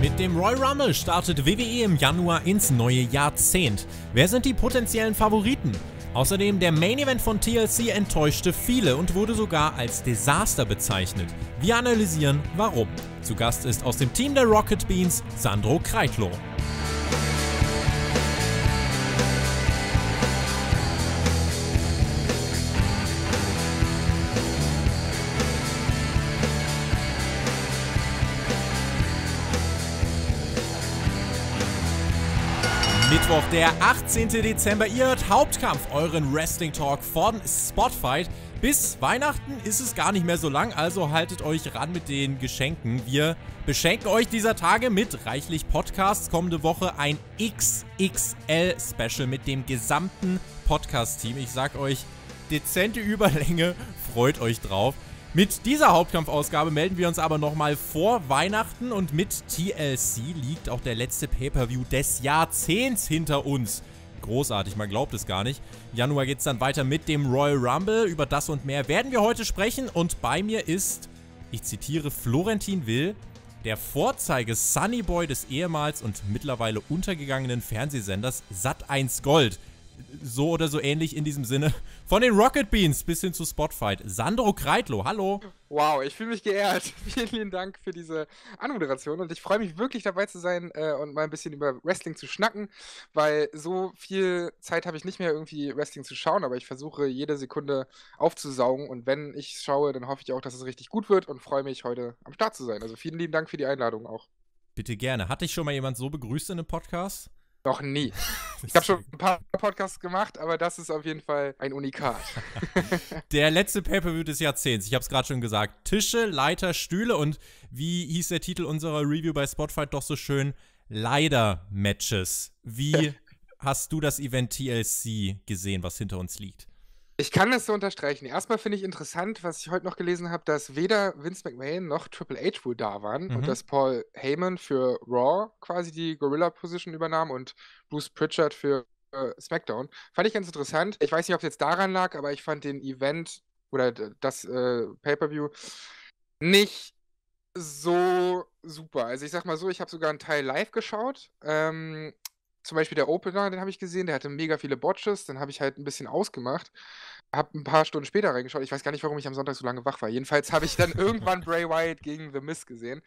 Mit dem Royal Rumble startet WWE im Januar ins neue Jahrzehnt. Wer sind die potenziellen Favoriten? Außerdem, der Main Event von TLC enttäuschte viele und wurde sogar als Desaster bezeichnet. Wir analysieren warum. Zu Gast ist aus dem Team der Rocket Beans Sandro Kreitlo. Mittwoch, der 18. Dezember. Ihr hört Hauptkampf, euren Wrestling Talk von Spotfight. Bis Weihnachten ist es gar nicht mehr so lang, also haltet euch ran mit den Geschenken. Wir beschenken euch dieser Tage mit reichlich Podcasts. Kommende Woche ein XXL-Special mit dem gesamten Podcast-Team. Ich sag euch, dezente Überlänge, freut euch drauf. Mit dieser Hauptkampfausgabe melden wir uns aber nochmal vor Weihnachten und mit TLC liegt auch der letzte Pay-Per-View des Jahrzehnts hinter uns. Großartig, man glaubt es gar nicht. Im Januar geht es dann weiter mit dem Royal Rumble. Über das und mehr werden wir heute sprechen und bei mir ist, ich zitiere Florentin Will, der Vorzeige Sunny Boy des ehemals und mittlerweile untergegangenen Fernsehsenders Sat1 Gold. So oder so ähnlich in diesem Sinne von den Rocket Beans bis hin zu Spotfight. Sandro Kreitlo, hallo. Wow, ich fühle mich geehrt. Vielen lieben Dank für diese Anmoderation und ich freue mich wirklich dabei zu sein äh, und mal ein bisschen über Wrestling zu schnacken, weil so viel Zeit habe ich nicht mehr irgendwie Wrestling zu schauen, aber ich versuche jede Sekunde aufzusaugen und wenn ich schaue, dann hoffe ich auch, dass es richtig gut wird und freue mich heute am Start zu sein. Also vielen lieben Dank für die Einladung auch. Bitte gerne. Hat dich schon mal jemand so begrüßt in einem Podcast? Noch nie. Ich habe schon ein paar Podcasts gemacht, aber das ist auf jeden Fall ein Unikat. der letzte Pay-Per-View des Jahrzehnts. Ich habe es gerade schon gesagt. Tische, Leiter, Stühle und wie hieß der Titel unserer Review bei Spotify doch so schön? Leider-Matches. Wie hast du das Event TLC gesehen, was hinter uns liegt? Ich kann das so unterstreichen. Erstmal finde ich interessant, was ich heute noch gelesen habe, dass weder Vince McMahon noch Triple H wohl da waren mhm. und dass Paul Heyman für Raw quasi die Gorilla-Position übernahm und Bruce Pritchard für äh, SmackDown. Fand ich ganz interessant. Ich weiß nicht, ob es jetzt daran lag, aber ich fand den Event oder das äh, Pay-Per-View nicht so super. Also ich sag mal so, ich habe sogar einen Teil live geschaut. Ähm, zum Beispiel der Opener, den habe ich gesehen, der hatte mega viele Botches, dann habe ich halt ein bisschen ausgemacht, habe ein paar Stunden später reingeschaut. Ich weiß gar nicht, warum ich am Sonntag so lange wach war. Jedenfalls habe ich dann irgendwann Bray Wyatt gegen The Miz gesehen.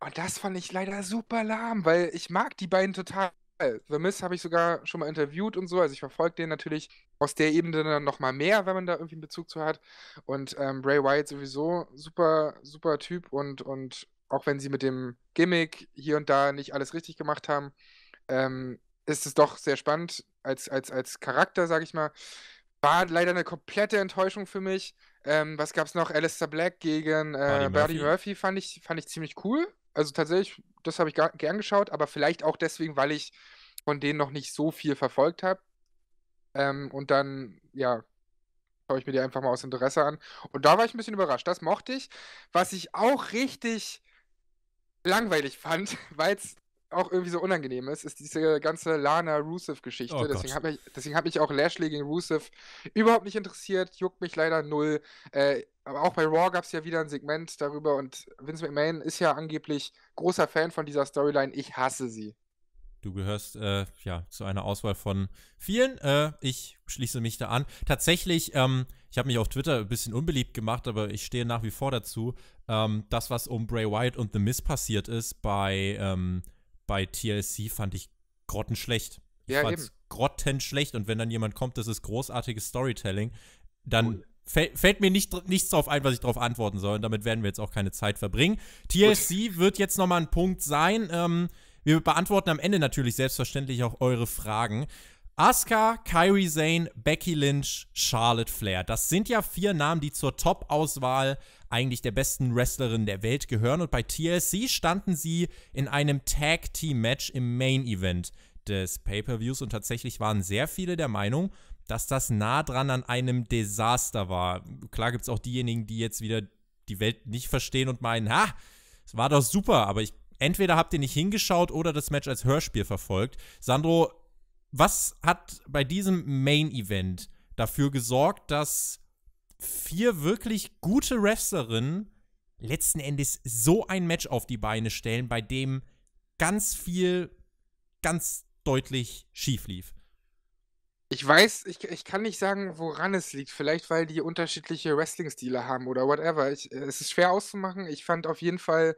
Und das fand ich leider super lahm, weil ich mag die beiden total. The Miz habe ich sogar schon mal interviewt und so. Also ich verfolge den natürlich aus der Ebene dann nochmal mehr, wenn man da irgendwie einen Bezug zu hat. Und ähm, Bray Wyatt sowieso super, super Typ und, und auch wenn sie mit dem Gimmick hier und da nicht alles richtig gemacht haben, ähm, ist es doch sehr spannend als, als, als Charakter, sage ich mal. War leider eine komplette Enttäuschung für mich. Ähm, was es noch? Alistair Black gegen äh, Buddy Murphy. Murphy, fand, ich, fand ich ziemlich cool. Also tatsächlich, das habe ich gern geschaut, aber vielleicht auch deswegen, weil ich von denen noch nicht so viel verfolgt habe. Ähm, und dann, ja, schaue ich mir die einfach mal aus Interesse an. Und da war ich ein bisschen überrascht. Das mochte ich. Was ich auch richtig langweilig fand, weil es auch irgendwie so unangenehm ist, ist diese ganze Lana-Rusev-Geschichte. Oh deswegen hat, mich, deswegen hat mich auch Lashley gegen Rusev überhaupt nicht interessiert, juckt mich leider null. Äh, aber auch bei Raw gab es ja wieder ein Segment darüber und Vince McMahon ist ja angeblich großer Fan von dieser Storyline. Ich hasse sie. Du gehörst äh, ja zu einer Auswahl von vielen. Äh, ich schließe mich da an. Tatsächlich, ähm, ich habe mich auf Twitter ein bisschen unbeliebt gemacht, aber ich stehe nach wie vor dazu. Ähm, das, was um Bray Wyatt und The Miz passiert ist bei ähm, bei TLC fand ich grottenschlecht. Ich ja, fand's eben. grottenschlecht und wenn dann jemand kommt, das ist großartiges Storytelling, dann cool. fäll, fällt mir nicht, nichts drauf ein, was ich darauf antworten soll und damit werden wir jetzt auch keine Zeit verbringen. TLC Gut. wird jetzt nochmal ein Punkt sein. Ähm, wir beantworten am Ende natürlich selbstverständlich auch eure Fragen. Asuka, Kyrie Zane, Becky Lynch, Charlotte Flair. Das sind ja vier Namen, die zur Top-Auswahl eigentlich der besten Wrestlerin der Welt gehören. Und bei TLC standen sie in einem Tag-Team-Match im Main-Event des Pay-Per-Views. Und tatsächlich waren sehr viele der Meinung, dass das nah dran an einem Desaster war. Klar gibt es auch diejenigen, die jetzt wieder die Welt nicht verstehen und meinen, ha, es war doch super, aber ich entweder habt ihr nicht hingeschaut oder das Match als Hörspiel verfolgt. Sandro, was hat bei diesem Main-Event dafür gesorgt, dass vier wirklich gute Wrestlerinnen letzten Endes so ein Match auf die Beine stellen, bei dem ganz viel ganz deutlich schief lief? Ich weiß, ich, ich kann nicht sagen, woran es liegt. Vielleicht, weil die unterschiedliche Wrestling-Stile haben oder whatever. Ich, äh, es ist schwer auszumachen. Ich fand auf jeden Fall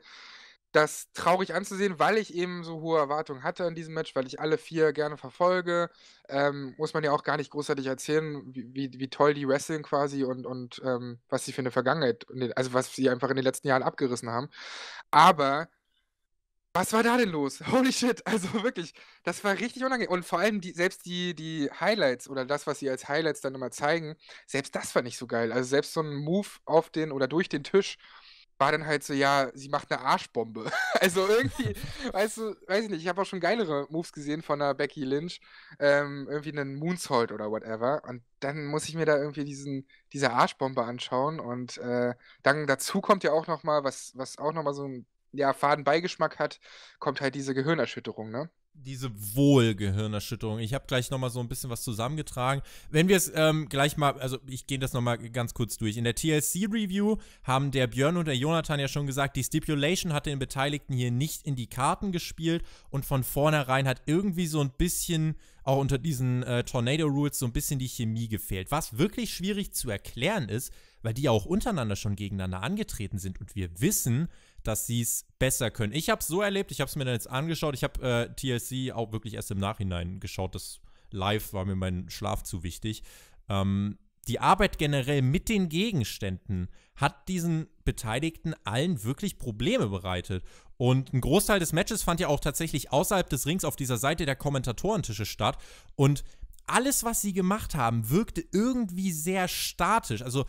das traurig anzusehen, weil ich eben so hohe Erwartungen hatte an diesem Match, weil ich alle vier gerne verfolge. Ähm, muss man ja auch gar nicht großartig erzählen, wie, wie, wie toll die Wrestling quasi und, und ähm, was sie für eine Vergangenheit, also was sie einfach in den letzten Jahren abgerissen haben. Aber was war da denn los? Holy shit, also wirklich, das war richtig unangenehm. Und vor allem die, selbst die, die Highlights oder das, was sie als Highlights dann immer zeigen, selbst das war nicht so geil. Also selbst so ein Move auf den oder durch den Tisch war dann halt so, ja, sie macht eine Arschbombe. also irgendwie, weißt du, weiß ich nicht, ich habe auch schon geilere Moves gesehen von einer Becky Lynch, ähm, irgendwie einen Moonsault oder whatever. Und dann muss ich mir da irgendwie diesen, diese Arschbombe anschauen. Und äh, dann dazu kommt ja auch nochmal, was, was auch nochmal so ein ja, faden Beigeschmack hat, kommt halt diese Gehirnerschütterung, ne? diese Wohlgehirnerschütterung. Ich habe gleich nochmal so ein bisschen was zusammengetragen. Wenn wir es ähm, gleich mal, also ich gehe das nochmal ganz kurz durch. In der TLC-Review haben der Björn und der Jonathan ja schon gesagt, die Stipulation hat den Beteiligten hier nicht in die Karten gespielt und von vornherein hat irgendwie so ein bisschen auch unter diesen äh, Tornado-Rules so ein bisschen die Chemie gefehlt. Was wirklich schwierig zu erklären ist, weil die ja auch untereinander schon gegeneinander angetreten sind und wir wissen, dass sie es besser können. Ich habe es so erlebt, ich habe es mir dann jetzt angeschaut. Ich habe äh, TLC auch wirklich erst im Nachhinein geschaut. Das Live war mir mein Schlaf zu wichtig. Ähm, die Arbeit generell mit den Gegenständen hat diesen Beteiligten allen wirklich Probleme bereitet. Und ein Großteil des Matches fand ja auch tatsächlich außerhalb des Rings auf dieser Seite der Kommentatorentische statt. Und alles, was sie gemacht haben, wirkte irgendwie sehr statisch. Also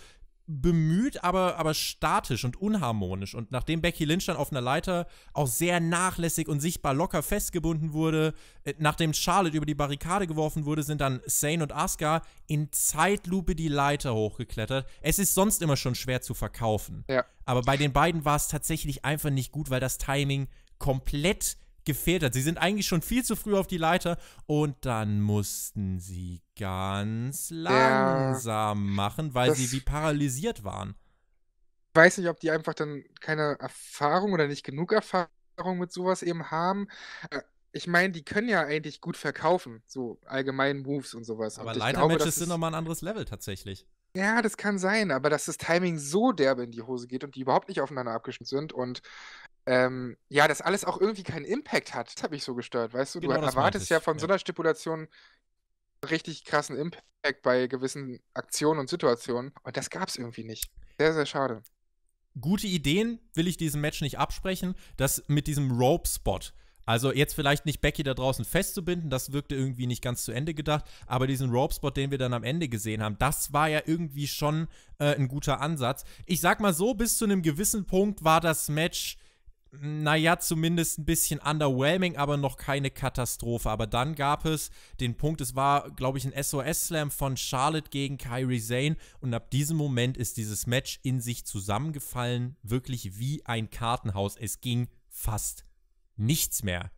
bemüht, aber, aber statisch und unharmonisch. Und nachdem Becky Lynch dann auf einer Leiter auch sehr nachlässig und sichtbar locker festgebunden wurde, äh, nachdem Charlotte über die Barrikade geworfen wurde, sind dann Sane und Asuka in Zeitlupe die Leiter hochgeklettert. Es ist sonst immer schon schwer zu verkaufen. Ja. Aber bei den beiden war es tatsächlich einfach nicht gut, weil das Timing komplett gefehlt hat. Sie sind eigentlich schon viel zu früh auf die Leiter und dann mussten sie ganz langsam ja, machen, weil sie wie paralysiert waren. Ich weiß nicht, ob die einfach dann keine Erfahrung oder nicht genug Erfahrung mit sowas eben haben. Äh, ich meine, die können ja eigentlich gut verkaufen, so allgemeinen Moves und sowas. Aber Leitermatches sind nochmal ein anderes Level tatsächlich. Ja, das kann sein, aber dass das Timing so derbe in die Hose geht und die überhaupt nicht aufeinander abgestimmt sind und ähm, ja, das alles auch irgendwie keinen Impact hat. Das habe ich so gestört, weißt du? Genau, du erwartest ja von ja. so einer Stipulation richtig krassen Impact bei gewissen Aktionen und Situationen. Und das gab es irgendwie nicht. Sehr, sehr schade. Gute Ideen will ich diesem Match nicht absprechen. Das mit diesem Rope-Spot. Also jetzt vielleicht nicht Becky da draußen festzubinden, das wirkte irgendwie nicht ganz zu Ende gedacht, aber diesen Rope-Spot, den wir dann am Ende gesehen haben, das war ja irgendwie schon äh, ein guter Ansatz. Ich sag mal so, bis zu einem gewissen Punkt war das Match naja, zumindest ein bisschen underwhelming, aber noch keine Katastrophe. Aber dann gab es den Punkt, es war, glaube ich, ein SOS-Slam von Charlotte gegen Kyrie Zane. Und ab diesem Moment ist dieses Match in sich zusammengefallen, wirklich wie ein Kartenhaus. Es ging fast nichts mehr.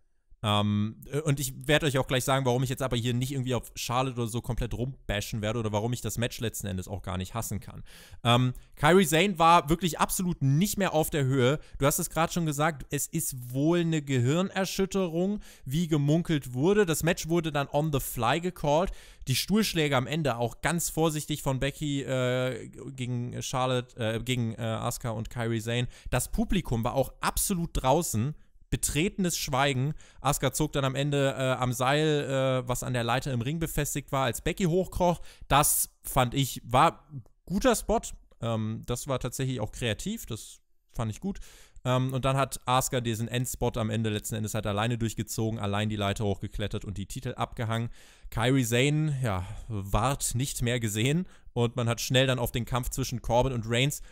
Ähm, äh, und ich werde euch auch gleich sagen, warum ich jetzt aber hier nicht irgendwie auf Charlotte oder so komplett rumbashen werde oder warum ich das Match letzten Endes auch gar nicht hassen kann. Ähm, Kyrie Zane war wirklich absolut nicht mehr auf der Höhe. Du hast es gerade schon gesagt, es ist wohl eine Gehirnerschütterung, wie gemunkelt wurde. Das Match wurde dann on the fly gecalled. Die Stuhlschläge am Ende auch ganz vorsichtig von Becky äh, gegen Charlotte, äh, gegen äh, Asuka und Kyrie Zane. Das Publikum war auch absolut draußen betretenes Schweigen. Asuka zog dann am Ende äh, am Seil, äh, was an der Leiter im Ring befestigt war, als Becky hochkroch. Das fand ich, war guter Spot. Ähm, das war tatsächlich auch kreativ, das fand ich gut. Ähm, und dann hat Asuka diesen Endspot am Ende letzten Endes halt alleine durchgezogen, allein die Leiter hochgeklettert und die Titel abgehangen. Kyrie Zane, ja, ward nicht mehr gesehen und man hat schnell dann auf den Kampf zwischen Corbin und Reigns äh,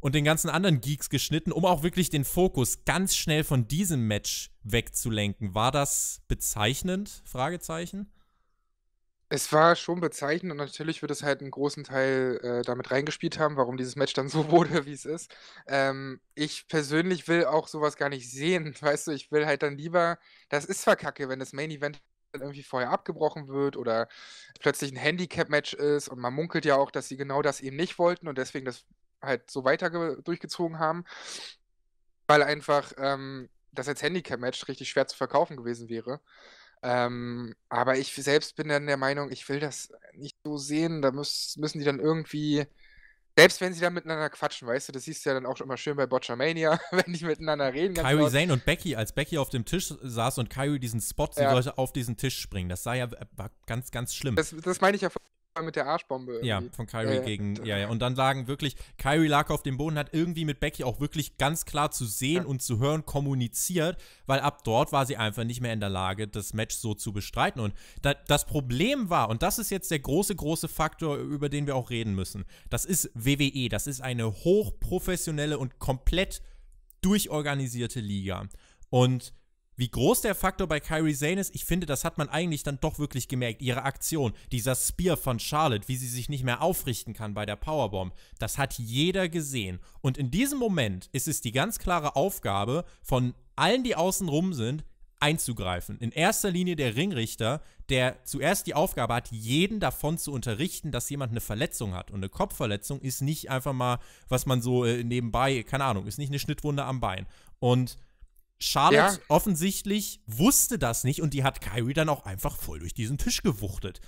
und den ganzen anderen Geeks geschnitten, um auch wirklich den Fokus ganz schnell von diesem Match wegzulenken. War das bezeichnend? Fragezeichen. Es war schon bezeichnend und natürlich wird es halt einen großen Teil äh, damit reingespielt haben, warum dieses Match dann so wurde, wie es ist. Ähm, ich persönlich will auch sowas gar nicht sehen, weißt du, ich will halt dann lieber, das ist zwar kacke, wenn das Main Event irgendwie vorher abgebrochen wird oder plötzlich ein Handicap-Match ist und man munkelt ja auch, dass sie genau das eben nicht wollten und deswegen das halt so weiter durchgezogen haben, weil einfach ähm, das als Handicap-Match richtig schwer zu verkaufen gewesen wäre. Ähm, aber ich selbst bin dann der Meinung, ich will das nicht so sehen. Da muss, müssen die dann irgendwie, selbst wenn sie dann miteinander quatschen, weißt du, das siehst du ja dann auch immer schön bei Botchamania, wenn die miteinander reden. Kyrie Zane und Becky, als Becky auf dem Tisch saß und Kyrie diesen Spot, sie ja. sollte auf diesen Tisch springen. Das sah ja äh, war ganz, ganz schlimm. Das, das meine ich ja mit der Arschbombe. Irgendwie. Ja, von Kyrie ja, gegen. Ja. ja, ja. Und dann lagen wirklich, Kyrie lag auf dem Boden, hat irgendwie mit Becky auch wirklich ganz klar zu sehen ja. und zu hören kommuniziert, weil ab dort war sie einfach nicht mehr in der Lage, das Match so zu bestreiten. Und da, das Problem war, und das ist jetzt der große, große Faktor, über den wir auch reden müssen: das ist WWE, das ist eine hochprofessionelle und komplett durchorganisierte Liga. Und wie groß der Faktor bei Kyrie Zane ist, ich finde, das hat man eigentlich dann doch wirklich gemerkt. Ihre Aktion, dieser Spear von Charlotte, wie sie sich nicht mehr aufrichten kann bei der Powerbomb, das hat jeder gesehen. Und in diesem Moment ist es die ganz klare Aufgabe von allen, die außen rum sind, einzugreifen. In erster Linie der Ringrichter, der zuerst die Aufgabe hat, jeden davon zu unterrichten, dass jemand eine Verletzung hat. Und eine Kopfverletzung ist nicht einfach mal, was man so äh, nebenbei, keine Ahnung, ist nicht eine Schnittwunde am Bein. Und Charlotte ja. offensichtlich wusste das nicht und die hat Kyrie dann auch einfach voll durch diesen Tisch gewuchtet.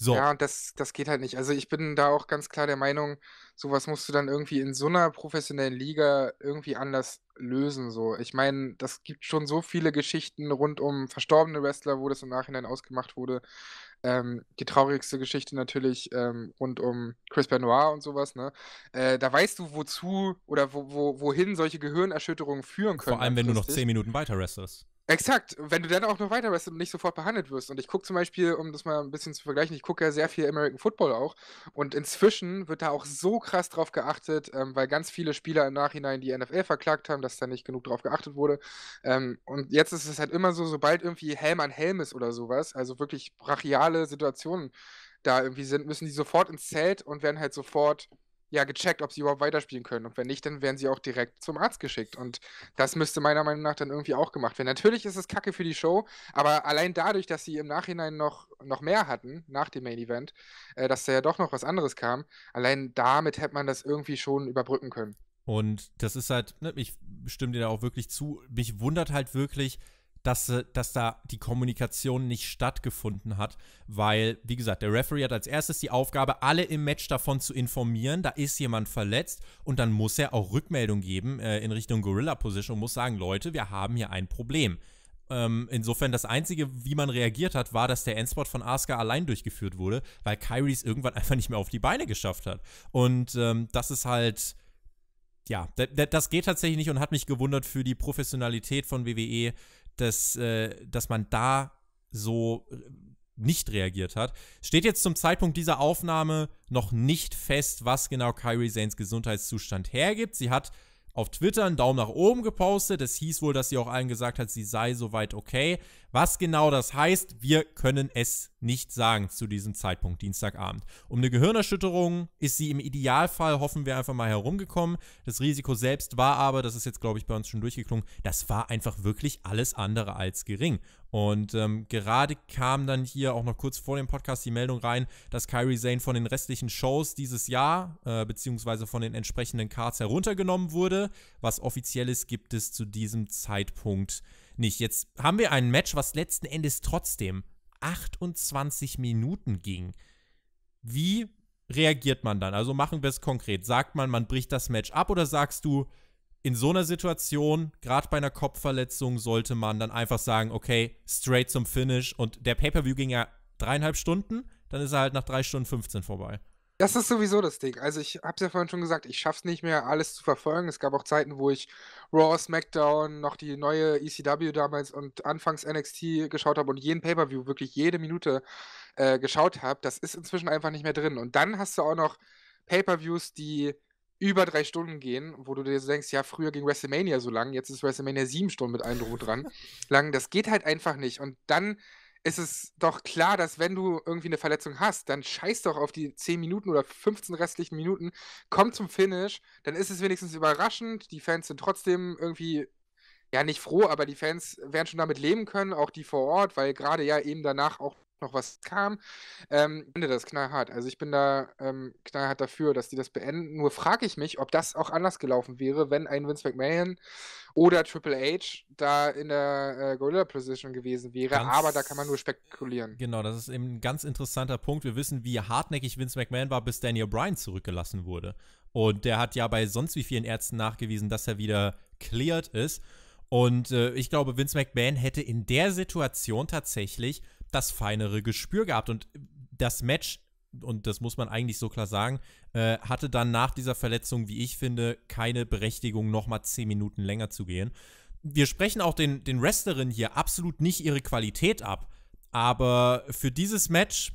So. Ja, und das, das geht halt nicht. Also ich bin da auch ganz klar der Meinung, sowas musst du dann irgendwie in so einer professionellen Liga irgendwie anders lösen. So. Ich meine, das gibt schon so viele Geschichten rund um verstorbene Wrestler, wo das im Nachhinein ausgemacht wurde. Ähm, die traurigste Geschichte natürlich ähm, rund um Chris Benoit und sowas, ne? Äh, da weißt du, wozu oder wo, wo, wohin solche Gehirnerschütterungen führen können. Vor allem, wenn du noch zehn Minuten weiter restest. Exakt, wenn du dann auch noch weiter bist und nicht sofort behandelt wirst. Und ich gucke zum Beispiel, um das mal ein bisschen zu vergleichen, ich gucke ja sehr viel American Football auch. Und inzwischen wird da auch so krass drauf geachtet, ähm, weil ganz viele Spieler im Nachhinein die NFL verklagt haben, dass da nicht genug drauf geachtet wurde. Ähm, und jetzt ist es halt immer so, sobald irgendwie Helm an Helm ist oder sowas, also wirklich brachiale Situationen da irgendwie sind, müssen die sofort ins Zelt und werden halt sofort ja gecheckt, ob sie überhaupt weiterspielen können. Und wenn nicht, dann werden sie auch direkt zum Arzt geschickt. Und das müsste meiner Meinung nach dann irgendwie auch gemacht werden. Natürlich ist es Kacke für die Show, aber allein dadurch, dass sie im Nachhinein noch, noch mehr hatten, nach dem Main Event, äh, dass da ja doch noch was anderes kam, allein damit hätte man das irgendwie schon überbrücken können. Und das ist halt, ne, ich stimme dir da auch wirklich zu, mich wundert halt wirklich, dass, äh, dass da die Kommunikation nicht stattgefunden hat, weil, wie gesagt, der Referee hat als erstes die Aufgabe, alle im Match davon zu informieren, da ist jemand verletzt und dann muss er auch Rückmeldung geben äh, in Richtung Gorilla Position und muss sagen, Leute, wir haben hier ein Problem. Ähm, insofern, das Einzige, wie man reagiert hat, war, dass der Endspot von Asuka allein durchgeführt wurde, weil Kyrie es irgendwann einfach nicht mehr auf die Beine geschafft hat. Und ähm, das ist halt ja, das geht tatsächlich nicht und hat mich gewundert für die Professionalität von WWE, dass, äh, dass man da so äh, nicht reagiert hat. Steht jetzt zum Zeitpunkt dieser Aufnahme noch nicht fest, was genau Kyrie Zanes Gesundheitszustand hergibt. Sie hat auf Twitter einen Daumen nach oben gepostet. Es hieß wohl, dass sie auch allen gesagt hat, sie sei soweit okay. Was genau das heißt, wir können es nicht sagen zu diesem Zeitpunkt, Dienstagabend. Um eine Gehirnerschütterung ist sie im Idealfall, hoffen wir einfach mal, herumgekommen. Das Risiko selbst war aber, das ist jetzt, glaube ich, bei uns schon durchgeklungen, das war einfach wirklich alles andere als gering. Und ähm, gerade kam dann hier auch noch kurz vor dem Podcast die Meldung rein, dass Kyrie Zane von den restlichen Shows dieses Jahr äh, beziehungsweise von den entsprechenden Cards heruntergenommen wurde. Was offizielles gibt es zu diesem Zeitpunkt nicht nicht. Jetzt haben wir ein Match, was letzten Endes trotzdem 28 Minuten ging. Wie reagiert man dann? Also machen wir es konkret. Sagt man, man bricht das Match ab oder sagst du, in so einer Situation, gerade bei einer Kopfverletzung, sollte man dann einfach sagen, okay, straight zum Finish und der Pay-Per-View ging ja dreieinhalb Stunden, dann ist er halt nach drei Stunden 15 vorbei. Das ist sowieso das Ding. Also ich habe es ja vorhin schon gesagt, ich schaffe es nicht mehr, alles zu verfolgen. Es gab auch Zeiten, wo ich Raw, SmackDown, noch die neue ECW damals und anfangs NXT geschaut habe und jeden Pay-per-View wirklich jede Minute äh, geschaut habe. Das ist inzwischen einfach nicht mehr drin. Und dann hast du auch noch Pay-per-Views, die über drei Stunden gehen, wo du dir so denkst, ja, früher ging WrestleMania so lang, jetzt ist WrestleMania sieben Stunden mit einem drum dran lang. Das geht halt einfach nicht. Und dann ist es doch klar, dass wenn du irgendwie eine Verletzung hast, dann scheiß doch auf die 10 Minuten oder 15 restlichen Minuten, komm zum Finish, dann ist es wenigstens überraschend, die Fans sind trotzdem irgendwie ja nicht froh, aber die Fans werden schon damit leben können, auch die vor Ort, weil gerade ja eben danach auch noch was kam. Ähm, ich finde das knallhart. Also ich bin da ähm, knallhart dafür, dass die das beenden. Nur frage ich mich, ob das auch anders gelaufen wäre, wenn ein Vince McMahon oder Triple H da in der äh, Gorilla Position gewesen wäre. Ganz Aber da kann man nur spekulieren. Genau, das ist eben ein ganz interessanter Punkt. Wir wissen, wie hartnäckig Vince McMahon war, bis Daniel Bryan zurückgelassen wurde. Und der hat ja bei sonst wie vielen Ärzten nachgewiesen, dass er wieder cleared ist. Und äh, ich glaube, Vince McMahon hätte in der Situation tatsächlich das feinere Gespür gehabt. Und das Match, und das muss man eigentlich so klar sagen, äh, hatte dann nach dieser Verletzung, wie ich finde, keine Berechtigung, nochmal 10 Minuten länger zu gehen. Wir sprechen auch den, den Wrestlerinnen hier absolut nicht ihre Qualität ab. Aber für dieses Match,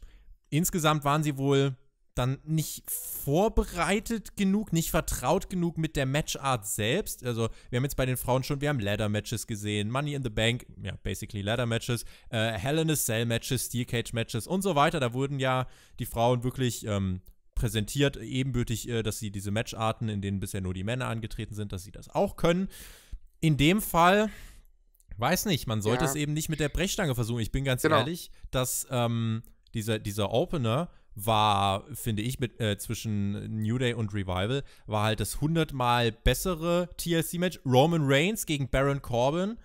insgesamt waren sie wohl dann nicht vorbereitet genug, nicht vertraut genug mit der Matchart selbst. Also wir haben jetzt bei den Frauen schon, wir haben Ladder-Matches gesehen, Money in the Bank, ja, basically Ladder-Matches, äh, Hell in a Cell-Matches, Steel Cage-Matches und so weiter. Da wurden ja die Frauen wirklich ähm, präsentiert, ebenbürtig, äh, dass sie diese Matcharten, in denen bisher nur die Männer angetreten sind, dass sie das auch können. In dem Fall, weiß nicht, man sollte ja. es eben nicht mit der Brechstange versuchen. Ich bin ganz genau. ehrlich, dass ähm, dieser, dieser Opener war, finde ich, mit, äh, zwischen New Day und Revival, war halt das hundertmal bessere TLC-Match. Roman Reigns gegen Baron Corbin.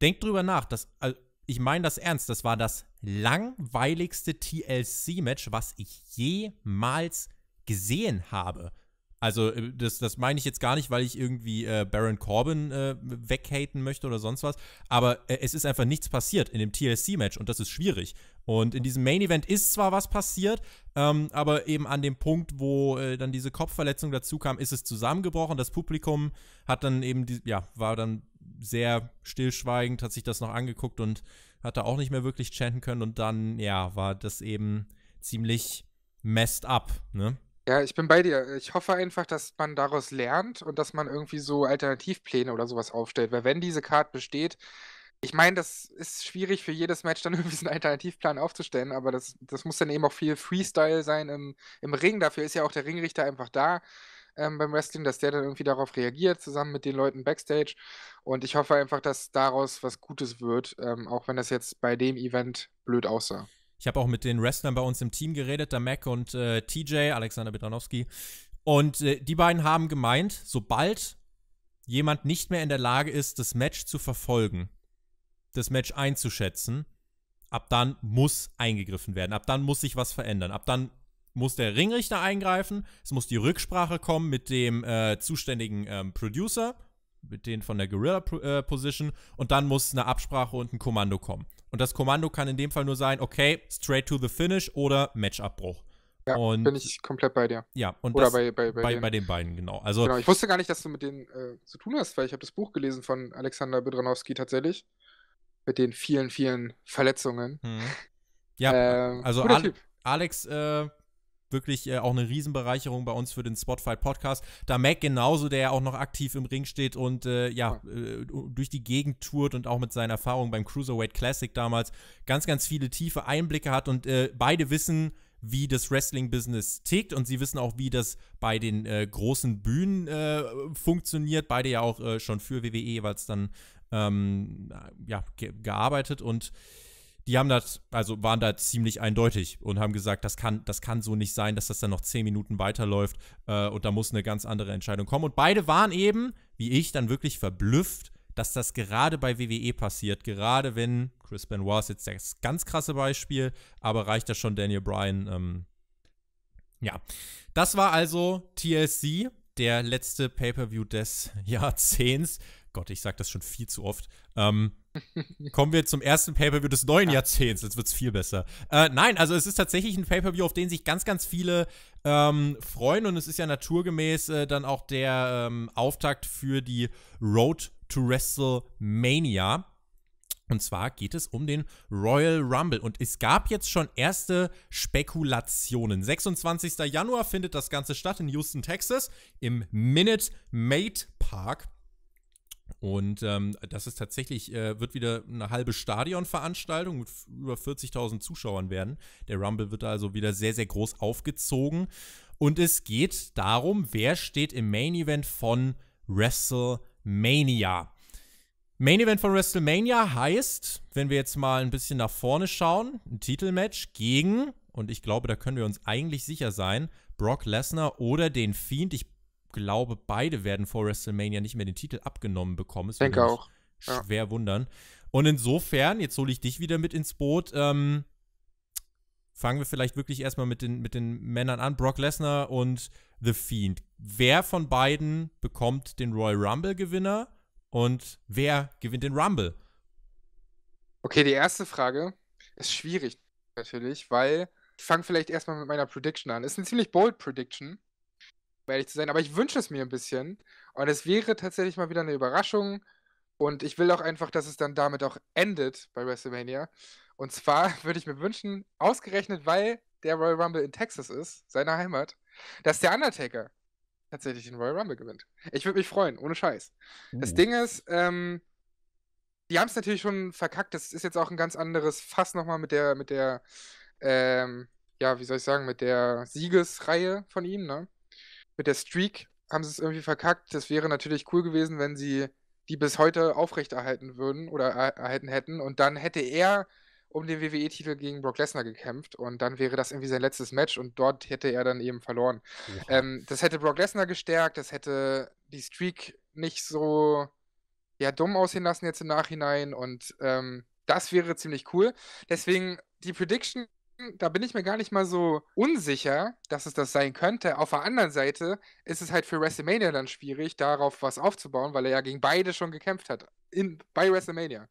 Denkt drüber nach, das, also, ich meine das ernst, das war das langweiligste TLC-Match, was ich jemals gesehen habe. Also äh, das, das meine ich jetzt gar nicht, weil ich irgendwie äh, Baron Corbin äh, weghaten möchte oder sonst was. Aber äh, es ist einfach nichts passiert in dem TLC-Match und das ist schwierig. Und in diesem Main-Event ist zwar was passiert, ähm, aber eben an dem Punkt, wo äh, dann diese Kopfverletzung dazu kam, ist es zusammengebrochen. Das Publikum hat dann eben, die, ja, war dann sehr stillschweigend, hat sich das noch angeguckt und hat da auch nicht mehr wirklich chanten können. Und dann, ja, war das eben ziemlich messed up, ne? Ja, ich bin bei dir. Ich hoffe einfach, dass man daraus lernt und dass man irgendwie so Alternativpläne oder sowas aufstellt. Weil wenn diese Card besteht, ich meine, das ist schwierig für jedes Match dann irgendwie so einen Alternativplan aufzustellen, aber das, das muss dann eben auch viel Freestyle sein im, im Ring. Dafür ist ja auch der Ringrichter einfach da ähm, beim Wrestling, dass der dann irgendwie darauf reagiert, zusammen mit den Leuten backstage. Und ich hoffe einfach, dass daraus was Gutes wird, ähm, auch wenn das jetzt bei dem Event blöd aussah. Ich habe auch mit den Wrestlern bei uns im Team geredet, der Mac und äh, TJ, Alexander Bedranowski. Und äh, die beiden haben gemeint, sobald jemand nicht mehr in der Lage ist, das Match zu verfolgen, das Match einzuschätzen, ab dann muss eingegriffen werden. Ab dann muss sich was verändern. Ab dann muss der Ringrichter eingreifen. Es muss die Rücksprache kommen mit dem äh, zuständigen ähm, Producer, mit denen von der Guerilla äh, Position. Und dann muss eine Absprache und ein Kommando kommen. Und das Kommando kann in dem Fall nur sein, okay, straight to the finish oder Matchabbruch. Ja, und, bin ich komplett bei dir. Ja, und Oder das, bei, bei, bei, bei, den, bei den beiden, genau. Also, genau. Ich wusste gar nicht, dass du mit denen äh, zu tun hast, weil ich habe das Buch gelesen von Alexander Bedranowski tatsächlich. Mit den vielen, vielen Verletzungen. Hm. Ja, ähm, also Al typ. Alex äh, wirklich äh, auch eine Riesenbereicherung bei uns für den Spotfight Podcast. Da Mac genauso, der ja auch noch aktiv im Ring steht und äh, ja, äh, durch die Gegend tourt und auch mit seinen Erfahrungen beim Cruiserweight Classic damals ganz, ganz viele tiefe Einblicke hat und äh, beide wissen, wie das Wrestling-Business tickt und sie wissen auch, wie das bei den äh, großen Bühnen äh, funktioniert. Beide ja auch schon für WWE weil es dann ähm, ja, ge gearbeitet und die haben das, also waren da ziemlich eindeutig und haben gesagt, das kann, das kann so nicht sein, dass das dann noch zehn Minuten weiterläuft äh, und da muss eine ganz andere Entscheidung kommen. Und beide waren eben, wie ich, dann wirklich verblüfft, dass das gerade bei WWE passiert. Gerade wenn Chris Benoit ist jetzt das ganz krasse Beispiel, aber reicht das schon Daniel Bryan? Ähm, ja, das war also TLC, der letzte Pay-per-view des Jahrzehnts. Gott, ich sage das schon viel zu oft. Ähm, Kommen wir zum ersten Pay-Per-View des neuen ja. Jahrzehnts. Jetzt wird es viel besser. Äh, nein, also es ist tatsächlich ein Pay-Per-View, auf den sich ganz, ganz viele ähm, freuen. Und es ist ja naturgemäß äh, dann auch der ähm, Auftakt für die Road to WrestleMania. Und zwar geht es um den Royal Rumble. Und es gab jetzt schon erste Spekulationen. 26. Januar findet das Ganze statt in Houston, Texas, im Minute Maid Park. Und ähm, das ist tatsächlich, äh, wird wieder eine halbe Stadionveranstaltung mit über 40.000 Zuschauern werden. Der Rumble wird also wieder sehr, sehr groß aufgezogen. Und es geht darum, wer steht im Main Event von WrestleMania. Main Event von WrestleMania heißt, wenn wir jetzt mal ein bisschen nach vorne schauen, ein Titelmatch gegen, und ich glaube, da können wir uns eigentlich sicher sein, Brock Lesnar oder den Fiend. Ich glaube, beide werden vor WrestleMania nicht mehr den Titel abgenommen bekommen. Ich denke auch. Schwer ja. wundern. Und insofern, jetzt hole ich dich wieder mit ins Boot. Ähm, fangen wir vielleicht wirklich erstmal mit den, mit den Männern an. Brock Lesnar und The Fiend. Wer von beiden bekommt den Royal Rumble-Gewinner und wer gewinnt den Rumble? Okay, die erste Frage ist schwierig natürlich, weil ich fange vielleicht erstmal mit meiner Prediction an. Ist eine ziemlich bold Prediction, ehrlich zu sein. Aber ich wünsche es mir ein bisschen. Und es wäre tatsächlich mal wieder eine Überraschung. Und ich will auch einfach, dass es dann damit auch endet bei WrestleMania. Und zwar würde ich mir wünschen, ausgerechnet, weil der Royal Rumble in Texas ist, seiner Heimat, dass der Undertaker tatsächlich den Royal Rumble gewinnt. Ich würde mich freuen, ohne Scheiß. Mhm. Das uh. Ding ist, ähm, die haben es natürlich schon verkackt. Das ist jetzt auch ein ganz anderes Fass nochmal mit der, mit der, ähm, ja, wie soll ich sagen, mit der Siegesreihe von ihm, ne? mit der Streak haben sie es irgendwie verkackt. Das wäre natürlich cool gewesen, wenn sie die bis heute aufrechterhalten würden oder erhalten hätten. Und dann hätte er um den WWE-Titel gegen Brock Lesnar gekämpft und dann wäre das irgendwie sein letztes Match und dort hätte er dann eben verloren. Ja. Ähm, das hätte Brock Lesnar gestärkt, das hätte die Streak nicht so ja, dumm aussehen lassen jetzt im Nachhinein und ähm, das wäre ziemlich cool. Deswegen die Prediction da bin ich mir gar nicht mal so unsicher, dass es das sein könnte. Auf der anderen Seite ist es halt für WrestleMania dann schwierig, darauf was aufzubauen, weil er ja gegen beide schon gekämpft hat. In, bei WrestleMania.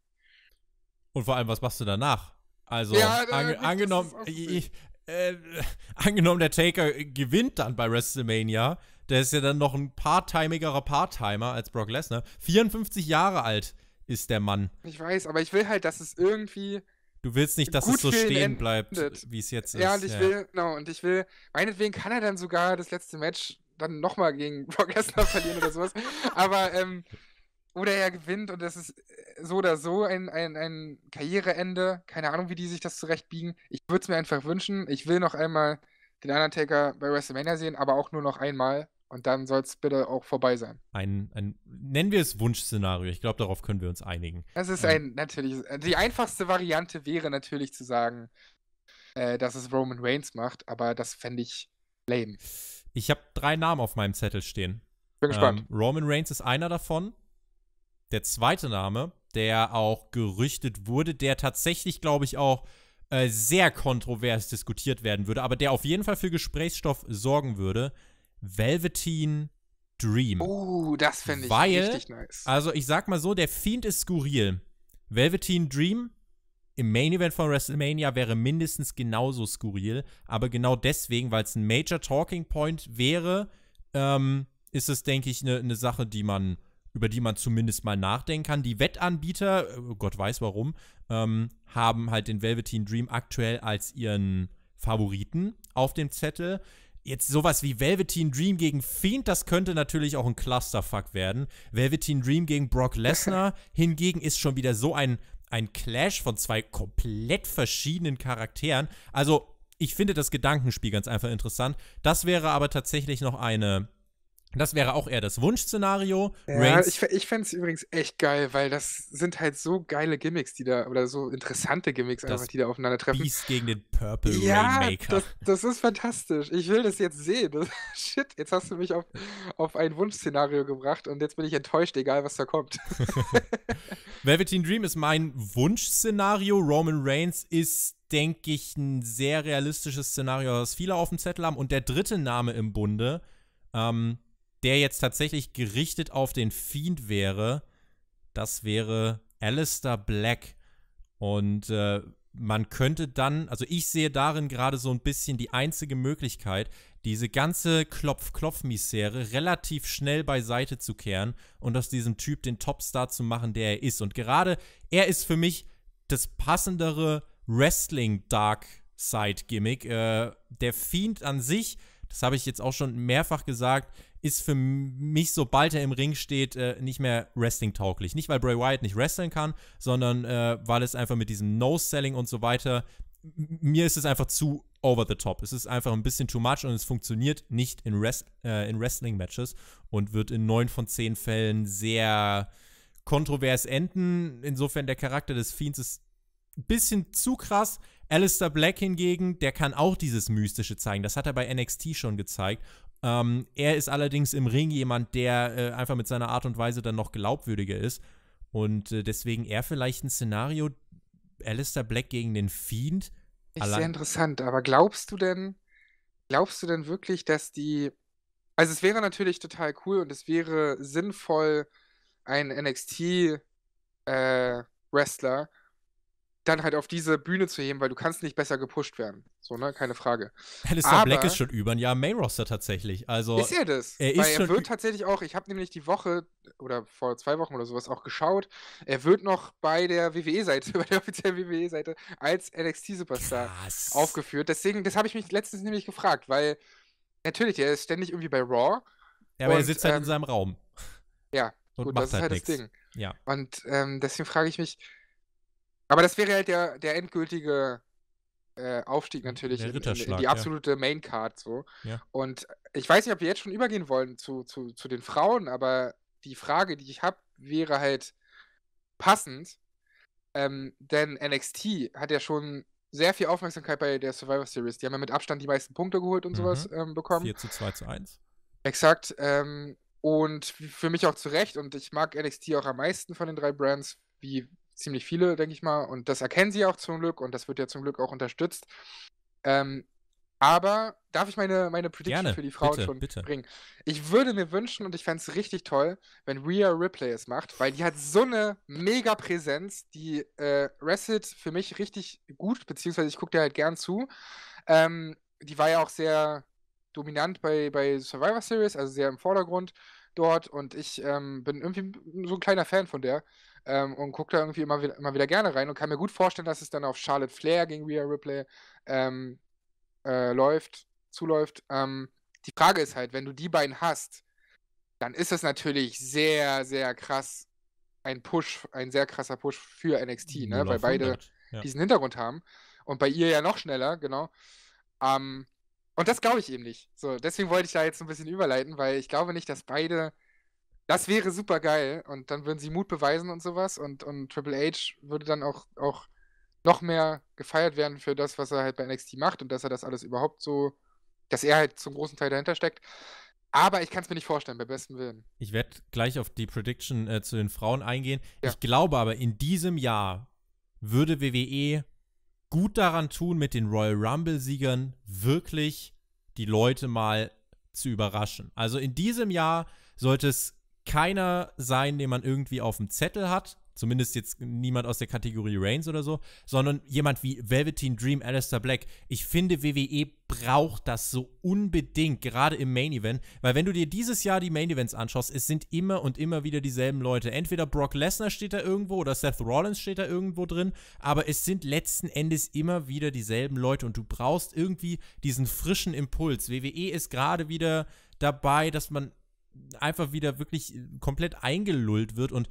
Und vor allem, was machst du danach? Also, ja, äh, an, angenommen, ich, äh, angenommen, der Taker gewinnt dann bei WrestleMania. Der ist ja dann noch ein part-timigerer Part-Timer als Brock Lesnar. 54 Jahre alt ist der Mann. Ich weiß, aber ich will halt, dass es irgendwie Du willst nicht, dass es so stehen bleibt, wie es jetzt ist. Ja, und ich ja. will, genau, und ich will, meinetwegen kann er dann sogar das letzte Match dann nochmal gegen Brock Lesnar verlieren oder sowas. Aber, ähm, oder er gewinnt und das ist äh, so oder so ein, ein, ein Karriereende. Keine Ahnung, wie die sich das zurechtbiegen. Ich würde es mir einfach wünschen. Ich will noch einmal den Undertaker bei WrestleMania sehen, aber auch nur noch einmal. Und dann soll es bitte auch vorbei sein. Ein, ein, nennen wir es Wunschszenario. Ich glaube, darauf können wir uns einigen. Das ist ähm. ein, natürlich, äh, die einfachste Variante wäre natürlich zu sagen, äh, dass es Roman Reigns macht, aber das fände ich lame. Ich habe drei Namen auf meinem Zettel stehen. Bin gespannt. Ähm, Roman Reigns ist einer davon. Der zweite Name, der auch gerüchtet wurde, der tatsächlich, glaube ich, auch äh, sehr kontrovers diskutiert werden würde, aber der auf jeden Fall für Gesprächsstoff sorgen würde, Velveteen Dream. Oh, das finde ich Weil, richtig nice. Also ich sag mal so, der Fiend ist skurril. Velveteen Dream im Main Event von WrestleMania wäre mindestens genauso skurril, aber genau deswegen, weil es ein Major Talking Point wäre, ähm, ist es, denke ich, eine ne Sache, die man, über die man zumindest mal nachdenken kann. Die Wettanbieter, äh, Gott weiß warum, ähm, haben halt den Velveteen Dream aktuell als ihren Favoriten auf dem Zettel. Jetzt sowas wie Velveteen Dream gegen Fiend, das könnte natürlich auch ein Clusterfuck werden. Velveteen Dream gegen Brock Lesnar hingegen ist schon wieder so ein, ein Clash von zwei komplett verschiedenen Charakteren. Also, ich finde das Gedankenspiel ganz einfach interessant. Das wäre aber tatsächlich noch eine, das wäre auch eher das Wunschszenario. Ja, ich, ich fände es übrigens echt geil, weil das sind halt so geile Gimmicks, die da, oder so interessante Gimmicks einfach, die da aufeinandertreffen. Beast gegen den Purple ja, Rainmaker. Das, das ist fantastisch. Ich will das jetzt sehen. Das, shit, jetzt hast du mich auf, auf ein Wunschszenario gebracht und jetzt bin ich enttäuscht, egal was da kommt. Velveteen Dream ist mein Wunschszenario. Roman Reigns ist denke ich, ein sehr realistisches Szenario, was viele auf dem Zettel haben. Und der dritte Name im Bunde, ähm, der jetzt tatsächlich gerichtet auf den Fiend wäre, das wäre Alistair Black. Und äh, man könnte dann, also ich sehe darin gerade so ein bisschen die einzige Möglichkeit, diese ganze Klopf-Klopf-Misere relativ schnell beiseite zu kehren und aus diesem Typ den Topstar zu machen, der er ist. Und gerade er ist für mich das passendere Wrestling-Dark-Side-Gimmick. Äh, der Fiend an sich das habe ich jetzt auch schon mehrfach gesagt, ist für mich, sobald er im Ring steht, äh, nicht mehr wrestling-tauglich. Nicht, weil Bray Wyatt nicht wresteln kann, sondern äh, weil es einfach mit diesem No-Selling und so weiter, mir ist es einfach zu over the top. Es ist einfach ein bisschen too much und es funktioniert nicht in, Rest äh, in Wrestling-Matches und wird in neun von zehn Fällen sehr kontrovers enden. Insofern, der Charakter des Fiends ist bisschen zu krass. Alistair Black hingegen, der kann auch dieses Mystische zeigen. Das hat er bei NXT schon gezeigt. Ähm, er ist allerdings im Ring jemand, der äh, einfach mit seiner Art und Weise dann noch glaubwürdiger ist. Und äh, deswegen er vielleicht ein Szenario, Alistair Black gegen den Fiend. Ist sehr interessant, aber glaubst du denn, glaubst du denn wirklich, dass die. Also es wäre natürlich total cool und es wäre sinnvoll, ein NXT wrestler äh, Wrestler dann halt auf diese Bühne zu heben, weil du kannst nicht besser gepusht werden. So, ne? Keine Frage. Alistair Aber Black ist schon über ein Jahr Main-Roster tatsächlich. Also, ist er das? Er weil er wird tatsächlich auch, ich habe nämlich die Woche oder vor zwei Wochen oder sowas auch geschaut, er wird noch bei der WWE-Seite, bei der offiziellen WWE-Seite als NXT-Superstar aufgeführt. Deswegen, das habe ich mich letztens nämlich gefragt, weil natürlich, er ist ständig irgendwie bei Raw. Ja, aber und, er sitzt halt ähm, in seinem Raum. Ja, und gut, macht das halt ist halt nix. Halt das Ding. Ja. Und ähm, deswegen frage ich mich, aber das wäre halt der, der endgültige äh, Aufstieg hm, natürlich in, in, in, die absolute ja. Card so. Ja. Und ich weiß nicht, ob wir jetzt schon übergehen wollen zu, zu, zu den Frauen, aber die Frage, die ich habe, wäre halt passend. Ähm, denn NXT hat ja schon sehr viel Aufmerksamkeit bei der Survivor Series. Die haben ja mit Abstand die meisten Punkte geholt und mhm. sowas ähm, bekommen. 4 zu 2 zu 1. Exakt. Ähm, und für mich auch zu Recht. Und ich mag NXT auch am meisten von den drei Brands, wie ziemlich viele, denke ich mal. Und das erkennen sie auch zum Glück und das wird ja zum Glück auch unterstützt. Ähm, aber darf ich meine, meine Prediction Gerne, für die Frauen bitte, schon bitte. bringen? Ich würde mir wünschen und ich fände es richtig toll, wenn Rhea Ripley es macht, weil die hat so eine mega Präsenz, die äh, wrestelt für mich richtig gut, beziehungsweise ich gucke dir halt gern zu. Ähm, die war ja auch sehr dominant bei, bei Survivor Series, also sehr im Vordergrund dort und ich ähm, bin irgendwie so ein kleiner Fan von der ähm, und gucke da irgendwie immer wieder, immer wieder gerne rein und kann mir gut vorstellen, dass es dann auf Charlotte Flair gegen Rhea Ripley ähm, äh, läuft, zuläuft. Ähm, die Frage ist halt, wenn du die beiden hast, dann ist das natürlich sehr, sehr krass ein Push, ein sehr krasser Push für NXT, ne? weil beide ja. diesen Hintergrund haben und bei ihr ja noch schneller, genau. Ähm, und das glaube ich eben nicht. So, deswegen wollte ich da jetzt ein bisschen überleiten, weil ich glaube nicht, dass beide das wäre super geil und dann würden sie Mut beweisen und sowas und, und Triple H würde dann auch, auch noch mehr gefeiert werden für das, was er halt bei NXT macht und dass er das alles überhaupt so, dass er halt zum großen Teil dahinter steckt. Aber ich kann es mir nicht vorstellen, bei bestem Willen. Ich werde gleich auf die Prediction äh, zu den Frauen eingehen. Ja. Ich glaube aber, in diesem Jahr würde WWE gut daran tun, mit den Royal Rumble-Siegern wirklich die Leute mal zu überraschen. Also in diesem Jahr sollte es keiner sein, den man irgendwie auf dem Zettel hat. Zumindest jetzt niemand aus der Kategorie Reigns oder so, sondern jemand wie Velveteen Dream, Alistair Black. Ich finde, WWE braucht das so unbedingt, gerade im Main Event, weil wenn du dir dieses Jahr die Main Events anschaust, es sind immer und immer wieder dieselben Leute. Entweder Brock Lesnar steht da irgendwo oder Seth Rollins steht da irgendwo drin, aber es sind letzten Endes immer wieder dieselben Leute und du brauchst irgendwie diesen frischen Impuls. WWE ist gerade wieder dabei, dass man einfach wieder wirklich äh, komplett eingelullt wird und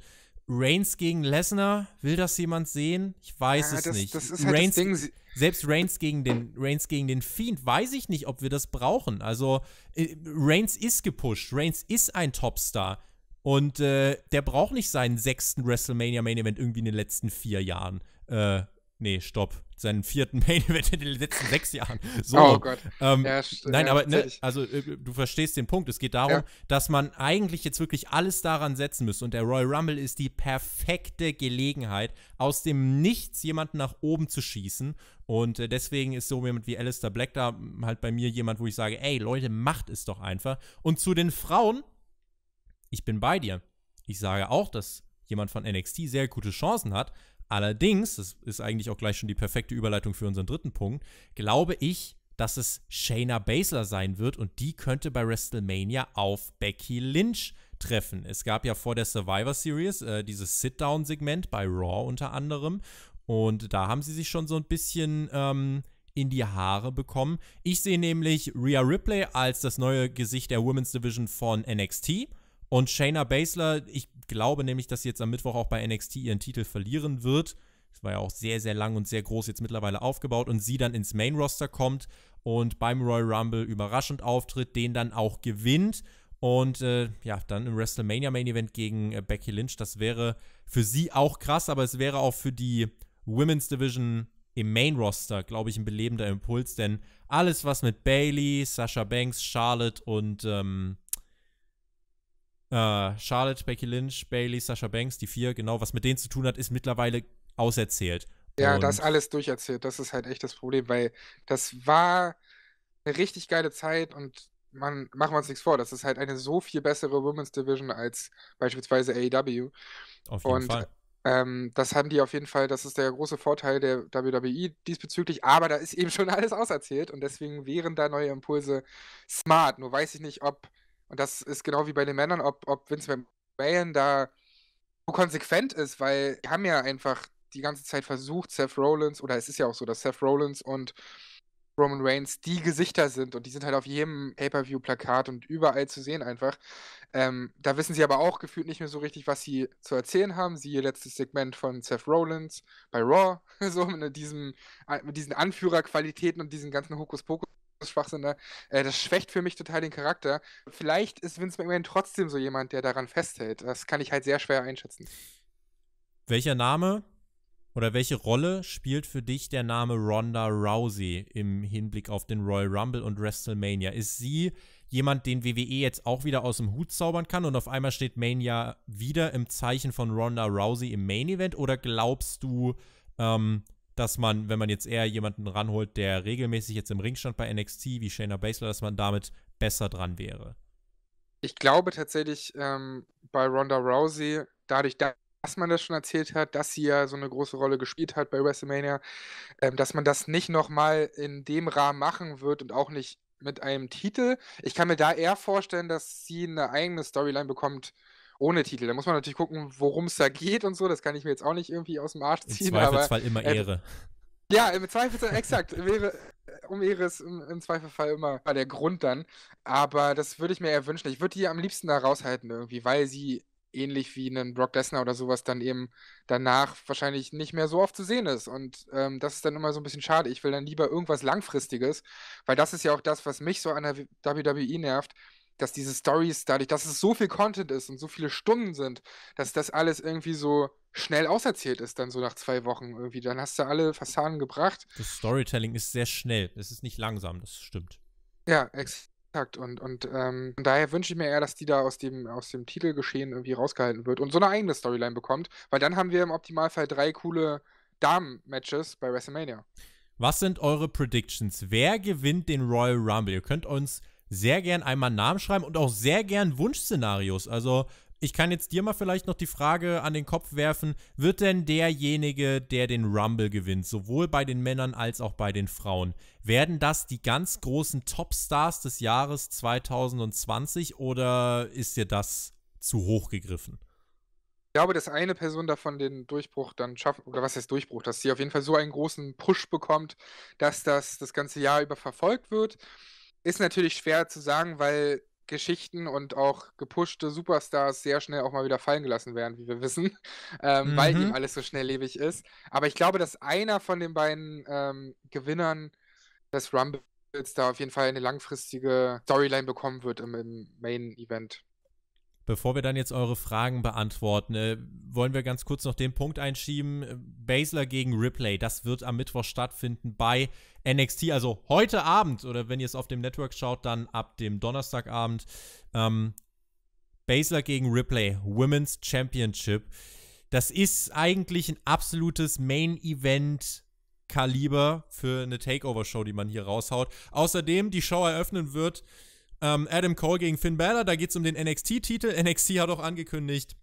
Reigns gegen Lesnar, will das jemand sehen? Ich weiß ja, es das, nicht. Das ist halt Reigns, Ding. Selbst Reigns gegen, den, Reigns gegen den Fiend, weiß ich nicht, ob wir das brauchen. Also, äh, Reigns ist gepusht. Reigns ist ein Topstar. Und äh, der braucht nicht seinen sechsten WrestleMania Main Event irgendwie in den letzten vier Jahren. Äh, nee, stopp seinen vierten Main Event in den letzten sechs Jahren. So, oh Gott. Ähm, ja, nein, ja, aber ne, also äh, du verstehst den Punkt. Es geht darum, ja. dass man eigentlich jetzt wirklich alles daran setzen müsste. Und der Royal Rumble ist die perfekte Gelegenheit, aus dem Nichts jemanden nach oben zu schießen. Und äh, deswegen ist so jemand wie Alistair Black da hm, halt bei mir jemand, wo ich sage, ey Leute, macht es doch einfach. Und zu den Frauen, ich bin bei dir. Ich sage auch, dass jemand von NXT sehr gute Chancen hat. Allerdings, das ist eigentlich auch gleich schon die perfekte Überleitung für unseren dritten Punkt, glaube ich, dass es Shayna Baszler sein wird und die könnte bei WrestleMania auf Becky Lynch treffen. Es gab ja vor der Survivor Series äh, dieses Sit-Down-Segment bei Raw unter anderem und da haben sie sich schon so ein bisschen ähm, in die Haare bekommen. Ich sehe nämlich Rhea Ripley als das neue Gesicht der Women's Division von NXT. Und Shayna Baszler, ich glaube nämlich, dass sie jetzt am Mittwoch auch bei NXT ihren Titel verlieren wird. Das war ja auch sehr, sehr lang und sehr groß jetzt mittlerweile aufgebaut und sie dann ins Main-Roster kommt und beim Royal Rumble überraschend auftritt, den dann auch gewinnt und äh, ja, dann im WrestleMania Main Event gegen äh, Becky Lynch. Das wäre für sie auch krass, aber es wäre auch für die Women's Division im Main Roster, glaube ich, ein belebender Impuls, denn alles, was mit Bailey, Sasha Banks, Charlotte und ähm, äh, Charlotte, Becky Lynch, Bailey, Sasha Banks, die vier, genau, was mit denen zu tun hat, ist mittlerweile auserzählt. Ja, und das alles durcherzählt. Das ist halt echt das Problem, weil das war eine richtig geile Zeit und man, machen wir uns nichts vor, das ist halt eine so viel bessere Women's Division als beispielsweise AEW. Auf jeden und, Fall. Ähm, das haben die auf jeden Fall, das ist der große Vorteil der WWE diesbezüglich, aber da ist eben schon alles auserzählt und deswegen wären da neue Impulse smart. Nur weiß ich nicht, ob und das ist genau wie bei den Männern, ob, ob Vince McMahon da so konsequent ist, weil die haben ja einfach die ganze Zeit versucht, Seth Rollins, oder es ist ja auch so, dass Seth Rollins und Roman Reigns die Gesichter sind und die sind halt auf jedem Pay-Per-View-Plakat und überall zu sehen einfach. Ähm, da wissen sie aber auch gefühlt nicht mehr so richtig, was sie zu erzählen haben. Siehe letztes Segment von Seth Rollins bei Raw, so mit, diesem, mit diesen Anführerqualitäten und diesen ganzen Hokuspokus. Schwachsinn da. Ne? Äh, das schwächt für mich total den Charakter. Vielleicht ist Vince McMahon trotzdem so jemand, der daran festhält. Das kann ich halt sehr schwer einschätzen. Welcher Name oder welche Rolle spielt für dich der Name Ronda Rousey im Hinblick auf den Royal Rumble und WrestleMania? Ist sie jemand, den WWE jetzt auch wieder aus dem Hut zaubern kann und auf einmal steht Mania wieder im Zeichen von Ronda Rousey im Main Event? Oder glaubst du, ähm, dass man, wenn man jetzt eher jemanden ranholt, der regelmäßig jetzt im Ring stand bei NXT, wie Shayna Baszler, dass man damit besser dran wäre? Ich glaube tatsächlich ähm, bei Ronda Rousey, dadurch, dass man das schon erzählt hat, dass sie ja so eine große Rolle gespielt hat bei WrestleMania, ähm, dass man das nicht nochmal in dem Rahmen machen wird und auch nicht mit einem Titel. Ich kann mir da eher vorstellen, dass sie eine eigene Storyline bekommt, ohne Titel. Da muss man natürlich gucken, worum es da geht und so. Das kann ich mir jetzt auch nicht irgendwie aus dem Arsch ziehen. Im Zweifelsfall aber, immer äh, Ehre. Äh, ja, im Zweifelsfall, exakt. Wäre, äh, um Ehre ist im, im Zweifelsfall immer der Grund dann. Aber das würde ich mir eher wünschen. Ich würde die am liebsten da raushalten irgendwie, weil sie ähnlich wie einen Brock Lesnar oder sowas dann eben danach wahrscheinlich nicht mehr so oft zu sehen ist. Und ähm, das ist dann immer so ein bisschen schade. Ich will dann lieber irgendwas Langfristiges, weil das ist ja auch das, was mich so an der WWE nervt dass diese Stories dadurch, dass es so viel Content ist und so viele Stunden sind, dass das alles irgendwie so schnell auserzählt ist, dann so nach zwei Wochen irgendwie. Dann hast du alle Fassaden gebracht. Das Storytelling ist sehr schnell. Es ist nicht langsam, das stimmt. Ja, exakt. Und, und ähm, daher wünsche ich mir eher, dass die da aus dem, aus dem Titel irgendwie rausgehalten wird und so eine eigene Storyline bekommt, weil dann haben wir im Optimalfall drei coole Damen-Matches bei WrestleMania. Was sind eure Predictions? Wer gewinnt den Royal Rumble? Ihr könnt uns sehr gern einmal Namen schreiben und auch sehr gern Wunschszenarios. Also ich kann jetzt dir mal vielleicht noch die Frage an den Kopf werfen, wird denn derjenige, der den Rumble gewinnt, sowohl bei den Männern als auch bei den Frauen, werden das die ganz großen Topstars des Jahres 2020 oder ist dir das zu hoch gegriffen? Ich glaube, dass eine Person davon den Durchbruch dann schafft, oder was heißt Durchbruch, dass sie auf jeden Fall so einen großen Push bekommt, dass das das ganze Jahr über verfolgt wird. Ist natürlich schwer zu sagen, weil Geschichten und auch gepushte Superstars sehr schnell auch mal wieder fallen gelassen werden, wie wir wissen, ähm, mhm. weil ihm alles so schnelllebig ist. Aber ich glaube, dass einer von den beiden ähm, Gewinnern des Rumbles da auf jeden Fall eine langfristige Storyline bekommen wird im, im Main-Event. Bevor wir dann jetzt eure Fragen beantworten, äh, wollen wir ganz kurz noch den Punkt einschieben. Basler gegen Ripley, das wird am Mittwoch stattfinden bei NXT, also heute Abend oder wenn ihr es auf dem Network schaut, dann ab dem Donnerstagabend. Ähm, Basler gegen Ripley, Women's Championship. Das ist eigentlich ein absolutes Main-Event. Kaliber für eine Takeover-Show, die man hier raushaut. Außerdem, die Show eröffnen wird ähm, Adam Cole gegen Finn Balor, da geht es um den NXT-Titel. NXT hat auch angekündigt,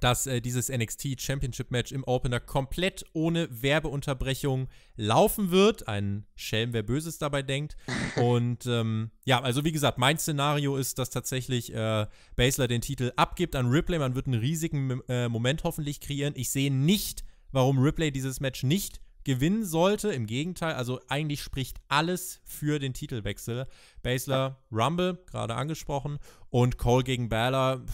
dass äh, dieses NXT Championship Match im Opener komplett ohne Werbeunterbrechung laufen wird. Ein Schelm, wer Böses dabei denkt. Und ähm, ja, also wie gesagt, mein Szenario ist, dass tatsächlich äh, Basler den Titel abgibt an Ripley. Man wird einen riesigen äh, Moment hoffentlich kreieren. Ich sehe nicht, warum Ripley dieses Match nicht gewinnen sollte. Im Gegenteil, also eigentlich spricht alles für den Titelwechsel. Basler Rumble, gerade angesprochen, und Cole gegen Balor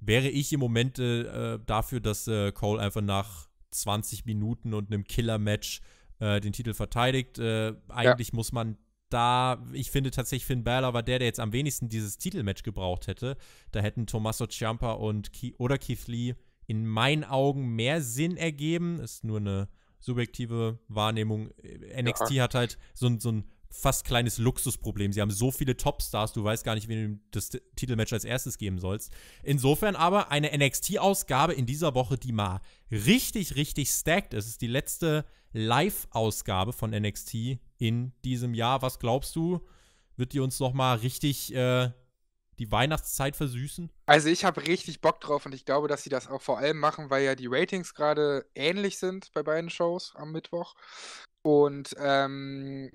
wäre ich im Moment äh, äh, dafür, dass äh, Cole einfach nach 20 Minuten und einem Killer-Match äh, den Titel verteidigt. Äh, eigentlich ja. muss man da, ich finde tatsächlich, Finn Balor war der, der jetzt am wenigsten dieses Titelmatch gebraucht hätte. Da hätten Tommaso Ciampa und Ki oder Keith Lee in meinen Augen mehr Sinn ergeben. Ist nur eine subjektive Wahrnehmung. Äh, NXT ja. hat halt so, ein, so ein fast kleines Luxusproblem. Sie haben so viele Topstars, du weißt gar nicht, wen du das Titelmatch als erstes geben sollst. Insofern aber eine NXT-Ausgabe in dieser Woche, die mal richtig, richtig stacked ist. Es ist die letzte Live-Ausgabe von NXT in diesem Jahr. Was glaubst du, wird die uns noch mal richtig äh, die Weihnachtszeit versüßen? Also ich habe richtig Bock drauf und ich glaube, dass sie das auch vor allem machen, weil ja die Ratings gerade ähnlich sind bei beiden Shows am Mittwoch. Und ähm,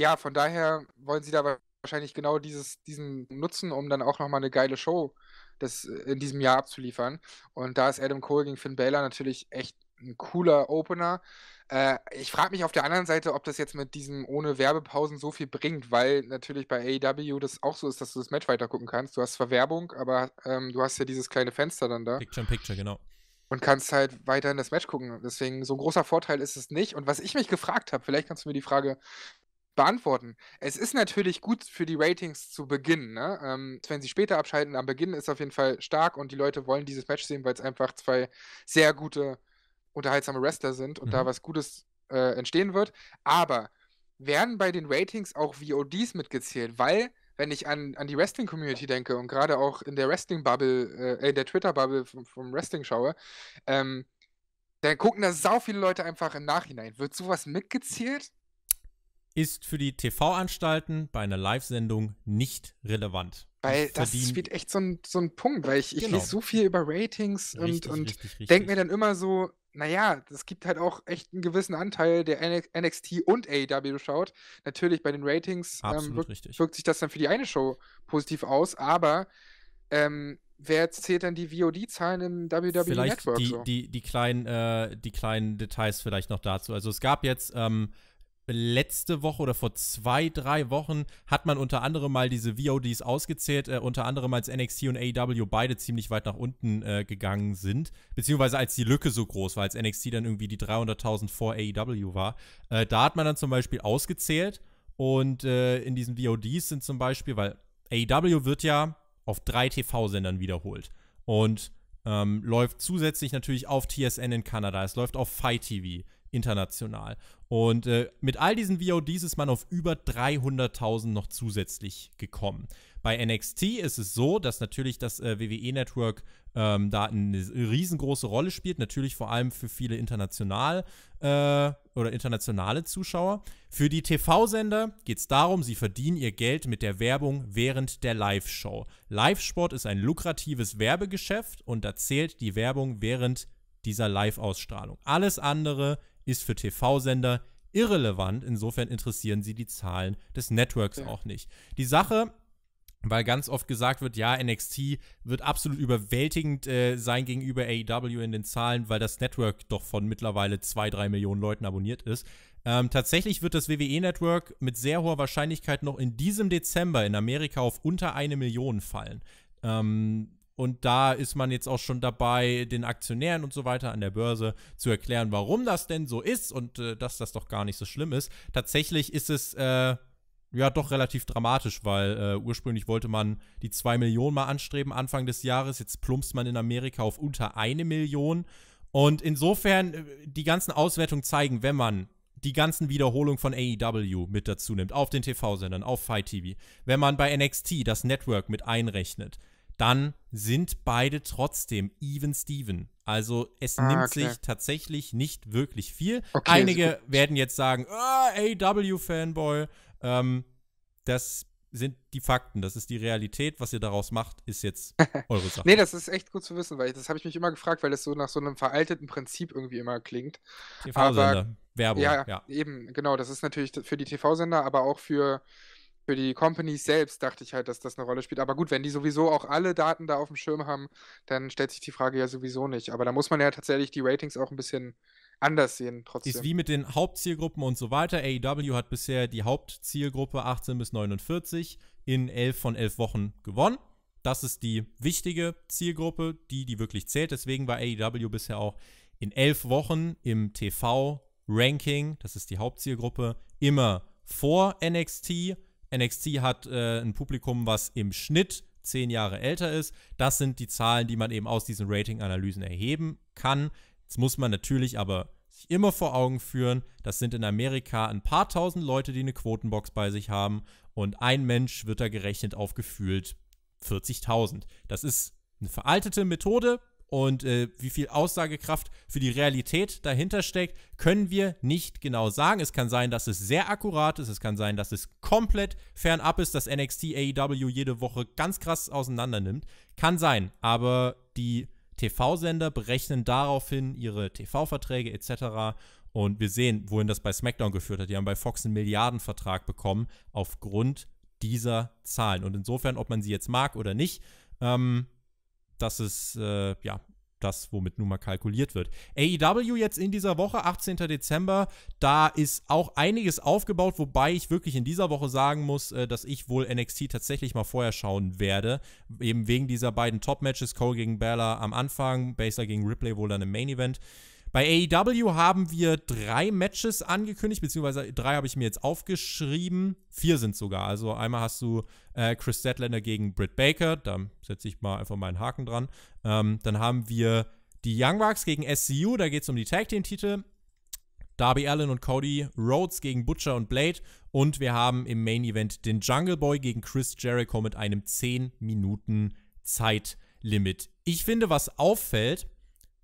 ja, von daher wollen sie da wahrscheinlich genau dieses, diesen nutzen, um dann auch nochmal eine geile Show das in diesem Jahr abzuliefern. Und da ist Adam Cole gegen Finn Balor natürlich echt ein cooler Opener. Äh, ich frage mich auf der anderen Seite, ob das jetzt mit diesem ohne Werbepausen so viel bringt, weil natürlich bei AEW das auch so ist, dass du das Match weiter gucken kannst. Du hast zwar Werbung, aber ähm, du hast ja dieses kleine Fenster dann da. Picture in Picture, genau. Und kannst halt weiterhin das Match gucken. Deswegen, so ein großer Vorteil ist es nicht. Und was ich mich gefragt habe, vielleicht kannst du mir die Frage beantworten. Es ist natürlich gut für die Ratings zu Beginn. Ne? Ähm, wenn sie später abschalten, am Beginn ist es auf jeden Fall stark und die Leute wollen dieses Match sehen, weil es einfach zwei sehr gute unterhaltsame Wrestler sind und mhm. da was Gutes äh, entstehen wird. Aber werden bei den Ratings auch VODs mitgezählt, weil wenn ich an, an die Wrestling-Community denke und gerade auch in der Wrestling-Bubble, äh, äh in der Twitter-Bubble vom, vom, Wrestling schaue, ähm, dann gucken da sau viele Leute einfach im Nachhinein. Wird sowas mitgezählt? Ist für die TV-Anstalten bei einer Live-Sendung nicht relevant. Weil das spielt echt so ein, so ein Punkt, weil ich, ich genau. lese so viel über Ratings richtig, und, und denke mir dann immer so, naja, es gibt halt auch echt einen gewissen Anteil, der NXT und AEW schaut. Natürlich bei den Ratings ähm, wirkt, wirkt, sich das dann für die eine Show positiv aus, aber ähm, wer zählt dann die VOD-Zahlen im WWE vielleicht Network? Die, so? die, die, kleinen, äh, die kleinen Details vielleicht noch dazu. Also es gab jetzt ähm, letzte Woche oder vor zwei, drei Wochen hat man unter anderem mal diese VODs ausgezählt, äh, unter anderem als NXT und AEW beide ziemlich weit nach unten äh, gegangen sind, beziehungsweise als die Lücke so groß war, als NXT dann irgendwie die 300.000 vor AEW war. Äh, da hat man dann zum Beispiel ausgezählt und äh, in diesen VODs sind zum Beispiel, weil AEW wird ja auf drei TV-Sendern wiederholt und ähm, läuft zusätzlich natürlich auf TSN in Kanada, es läuft auf Fight TV, international. Und äh, mit all diesen VODs ist man auf über 300.000 noch zusätzlich gekommen. Bei NXT ist es so, dass natürlich das äh, WWE-Network ähm, da eine riesengroße Rolle spielt, natürlich vor allem für viele international äh, oder internationale Zuschauer. Für die TV-Sender geht es darum, sie verdienen ihr Geld mit der Werbung während der Live-Show. Live-Sport ist ein lukratives Werbegeschäft und da zählt die Werbung während dieser Live-Ausstrahlung. Alles andere ist für TV-Sender irrelevant. Insofern interessieren sie die Zahlen des Networks ja. auch nicht. Die Sache weil ganz oft gesagt wird, ja, NXT wird absolut überwältigend äh, sein gegenüber AEW in den Zahlen, weil das Network doch von mittlerweile zwei, drei Millionen Leuten abonniert ist. Ähm, tatsächlich wird das WWE-Network mit sehr hoher Wahrscheinlichkeit noch in diesem Dezember in Amerika auf unter eine Million fallen. Ähm, und da ist man jetzt auch schon dabei, den Aktionären und so weiter an der Börse zu erklären, warum das denn so ist und äh, dass das doch gar nicht so schlimm ist. Tatsächlich ist es äh, ja doch relativ dramatisch, weil äh, ursprünglich wollte man die 2 Millionen mal anstreben Anfang des Jahres. Jetzt plumpst man in Amerika auf unter eine Million. Und insofern, äh, die ganzen Auswertungen zeigen, wenn man die ganzen Wiederholungen von AEW mit dazu nimmt, auf den TV-Sendern, auf Fight TV, wenn man bei NXT das Network mit einrechnet, dann sind beide trotzdem even Steven. Also es ah, nimmt okay. sich tatsächlich nicht wirklich viel. Okay, also Einige werden jetzt sagen, oh, ah, AW-Fanboy. Ähm, das sind die Fakten, das ist die Realität. Was ihr daraus macht, ist jetzt eure Sache. nee, das ist echt gut zu wissen, weil ich, das habe ich mich immer gefragt, weil das so nach so einem veralteten Prinzip irgendwie immer klingt. TV-Sender, Werbung. Ja, ja, eben, genau. Das ist natürlich für die TV-Sender, aber auch für für die Companies selbst dachte ich halt, dass das eine Rolle spielt. Aber gut, wenn die sowieso auch alle Daten da auf dem Schirm haben, dann stellt sich die Frage ja sowieso nicht. Aber da muss man ja tatsächlich die Ratings auch ein bisschen anders sehen trotzdem. Ist wie mit den Hauptzielgruppen und so weiter. AEW hat bisher die Hauptzielgruppe 18 bis 49 in 11 von 11 Wochen gewonnen. Das ist die wichtige Zielgruppe, die, die wirklich zählt. Deswegen war AEW bisher auch in 11 Wochen im TV-Ranking, das ist die Hauptzielgruppe, immer vor NXT NXT hat äh, ein Publikum, was im Schnitt zehn Jahre älter ist. Das sind die Zahlen, die man eben aus diesen Rating-Analysen erheben kann. Jetzt muss man natürlich aber sich immer vor Augen führen, das sind in Amerika ein paar tausend Leute, die eine Quotenbox bei sich haben und ein Mensch wird da gerechnet auf gefühlt 40.000. Das ist eine veraltete Methode, und äh, wie viel Aussagekraft für die Realität dahinter steckt, können wir nicht genau sagen. Es kann sein, dass es sehr akkurat ist, es kann sein, dass es komplett fernab ist, dass NXT AEW jede Woche ganz krass auseinander nimmt. Kann sein, aber die TV-Sender berechnen daraufhin ihre TV-Verträge etc. Und wir sehen, wohin das bei SmackDown geführt hat. Die haben bei Fox einen Milliardenvertrag bekommen aufgrund dieser Zahlen. Und insofern, ob man sie jetzt mag oder nicht, ähm, das ist, äh, ja, das, womit nun mal kalkuliert wird. AEW jetzt in dieser Woche, 18. Dezember, da ist auch einiges aufgebaut, wobei ich wirklich in dieser Woche sagen muss, äh, dass ich wohl NXT tatsächlich mal vorher schauen werde. Eben wegen dieser beiden Top-Matches, Cole gegen Bella am Anfang, Basler gegen Ripley wohl dann im Main-Event. Bei AEW haben wir drei Matches angekündigt, beziehungsweise drei habe ich mir jetzt aufgeschrieben. Vier sind sogar. Also einmal hast du äh, Chris Statlander gegen Britt Baker. Da setze ich mal einfach meinen Haken dran. Ähm, dann haben wir die Young Bucks gegen SCU. Da geht es um die Tag Team Titel. Darby Allen und Cody Rhodes gegen Butcher und Blade. Und wir haben im Main Event den Jungle Boy gegen Chris Jericho mit einem 10 Minuten Zeitlimit. Ich finde, was auffällt,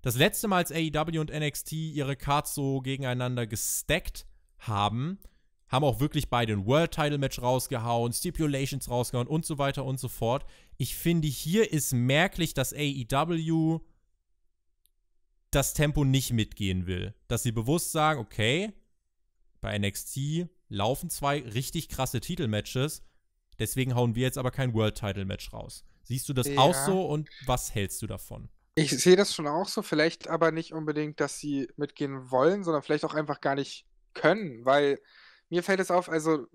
das letzte Mal, als AEW und NXT ihre Cards so gegeneinander gestackt haben, haben auch wirklich beide ein World Title Match rausgehauen, Stipulations rausgehauen und so weiter und so fort. Ich finde, hier ist merklich, dass AEW das Tempo nicht mitgehen will. Dass sie bewusst sagen, okay, bei NXT laufen zwei richtig krasse Titelmatches, deswegen hauen wir jetzt aber kein World Title Match raus. Siehst du das ja. auch so und was hältst du davon? Ich sehe das schon auch so, vielleicht aber nicht unbedingt, dass sie mitgehen wollen, sondern vielleicht auch einfach gar nicht können, weil mir fällt es auf, also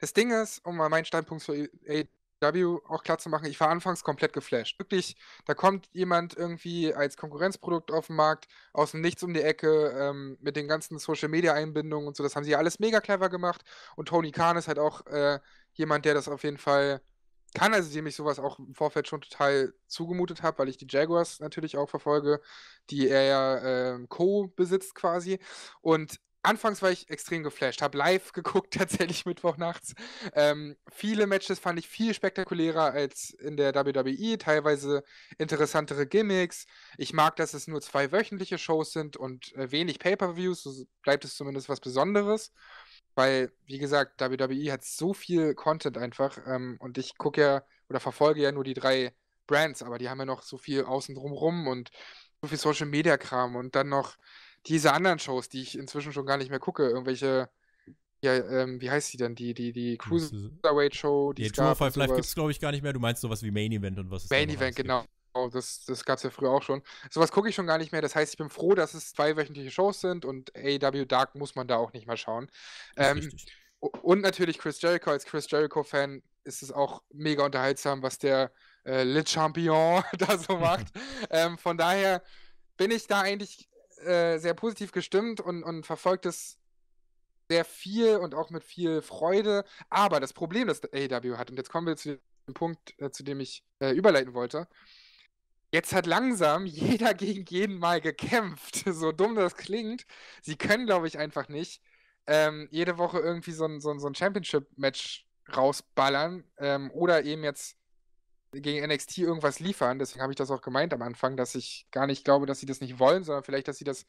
das Ding ist, um mal meinen Standpunkt für AW auch klar zu machen, ich war anfangs komplett geflasht. Wirklich, da kommt jemand irgendwie als Konkurrenzprodukt auf den Markt, aus dem Nichts um die Ecke, ähm, mit den ganzen Social-Media-Einbindungen und so, das haben sie ja alles mega clever gemacht und Tony Khan ist halt auch äh, jemand, der das auf jeden Fall kann, also dem ich sowas auch im Vorfeld schon total zugemutet habe, weil ich die Jaguars natürlich auch verfolge, die er ja äh, co-besitzt quasi. Und anfangs war ich extrem geflasht, habe live geguckt, tatsächlich Mittwochnachts. Ähm, viele Matches fand ich viel spektakulärer als in der WWE, teilweise interessantere Gimmicks. Ich mag, dass es nur zwei wöchentliche Shows sind und äh, wenig Pay-per-Views, so bleibt es zumindest was Besonderes. Weil, wie gesagt, WWE hat so viel Content einfach ähm, und ich gucke ja oder verfolge ja nur die drei Brands, aber die haben ja noch so viel außen drumrum und so viel Social Media Kram und dann noch diese anderen Shows, die ich inzwischen schon gar nicht mehr gucke, irgendwelche ja, ähm, wie heißt die denn? Die, die, die hm, Cruiserweight Show, die, die es gab. Live gibt es, glaube ich, gar nicht mehr. Du meinst sowas wie Main Event und was ist Main Event, genau. Gibt. Oh, das, das gab es ja früher auch schon. Sowas gucke ich schon gar nicht mehr. Das heißt, ich bin froh, dass es zwei wöchentliche Shows sind und AEW Dark muss man da auch nicht mal schauen. Ähm, und natürlich Chris Jericho. Als Chris Jericho-Fan ist es auch mega unterhaltsam, was der äh, Le Champion da so macht. ähm, von daher bin ich da eigentlich äh, sehr positiv gestimmt und, und verfolgt es sehr viel und auch mit viel Freude. Aber das Problem, das AEW hat, und jetzt kommen wir zu dem Punkt, äh, zu dem ich äh, überleiten wollte, jetzt hat langsam jeder gegen jeden mal gekämpft. So dumm das klingt. Sie können, glaube ich, einfach nicht ähm, jede Woche irgendwie so ein, so ein, so ein Championship-Match rausballern ähm, oder eben jetzt gegen NXT irgendwas liefern. Deswegen habe ich das auch gemeint am Anfang, dass ich gar nicht glaube, dass sie das nicht wollen, sondern vielleicht, dass sie das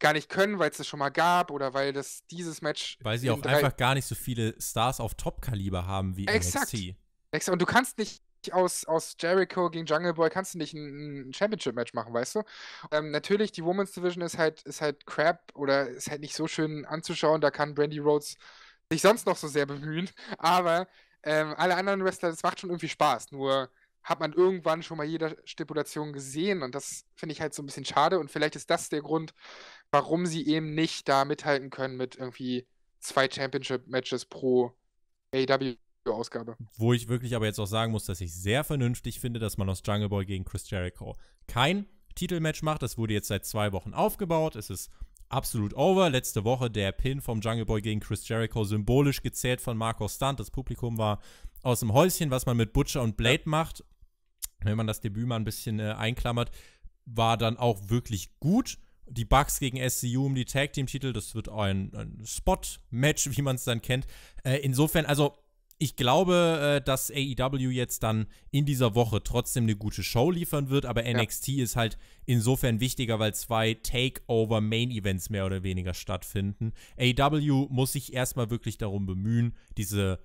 gar nicht können, weil es das schon mal gab oder weil das dieses Match. Weil sie auch einfach gar nicht so viele Stars auf Top-Kaliber haben wie Exakt. NXT. Exakt. Und du kannst nicht aus, aus Jericho gegen Jungle Boy kannst du nicht ein, ein Championship-Match machen, weißt du? Ähm, natürlich, die Women's Division ist halt, ist halt crap oder ist halt nicht so schön anzuschauen. Da kann Brandy Rhodes sich sonst noch so sehr bemühen. Aber ähm, alle anderen Wrestler, das macht schon irgendwie Spaß. Nur hat man irgendwann schon mal jede Stipulation gesehen und das finde ich halt so ein bisschen schade. Und vielleicht ist das der Grund, warum sie eben nicht da mithalten können mit irgendwie zwei Championship-Matches pro AW Ausgabe. Wo ich wirklich aber jetzt auch sagen muss, dass ich sehr vernünftig finde, dass man aus Jungle Boy gegen Chris Jericho kein Titelmatch macht. Das wurde jetzt seit zwei Wochen aufgebaut. Es ist absolut over. Letzte Woche der Pin vom Jungle Boy gegen Chris Jericho symbolisch gezählt von Marco Stunt. Das Publikum war aus dem Häuschen, was man mit Butcher und Blade ja. macht. Wenn man das Debüt mal ein bisschen äh, einklammert, war dann auch wirklich gut die Bugs gegen SCU um die Tag Team Titel. Das wird ein, ein Spot-Match, wie man es dann kennt. Äh, insofern, also ich glaube, äh, dass AEW jetzt dann in dieser Woche trotzdem eine gute Show liefern wird, aber NXT ja. ist halt insofern wichtiger, weil zwei Takeover-Main-Events mehr oder weniger stattfinden. AEW muss sich erstmal wirklich darum bemühen, diese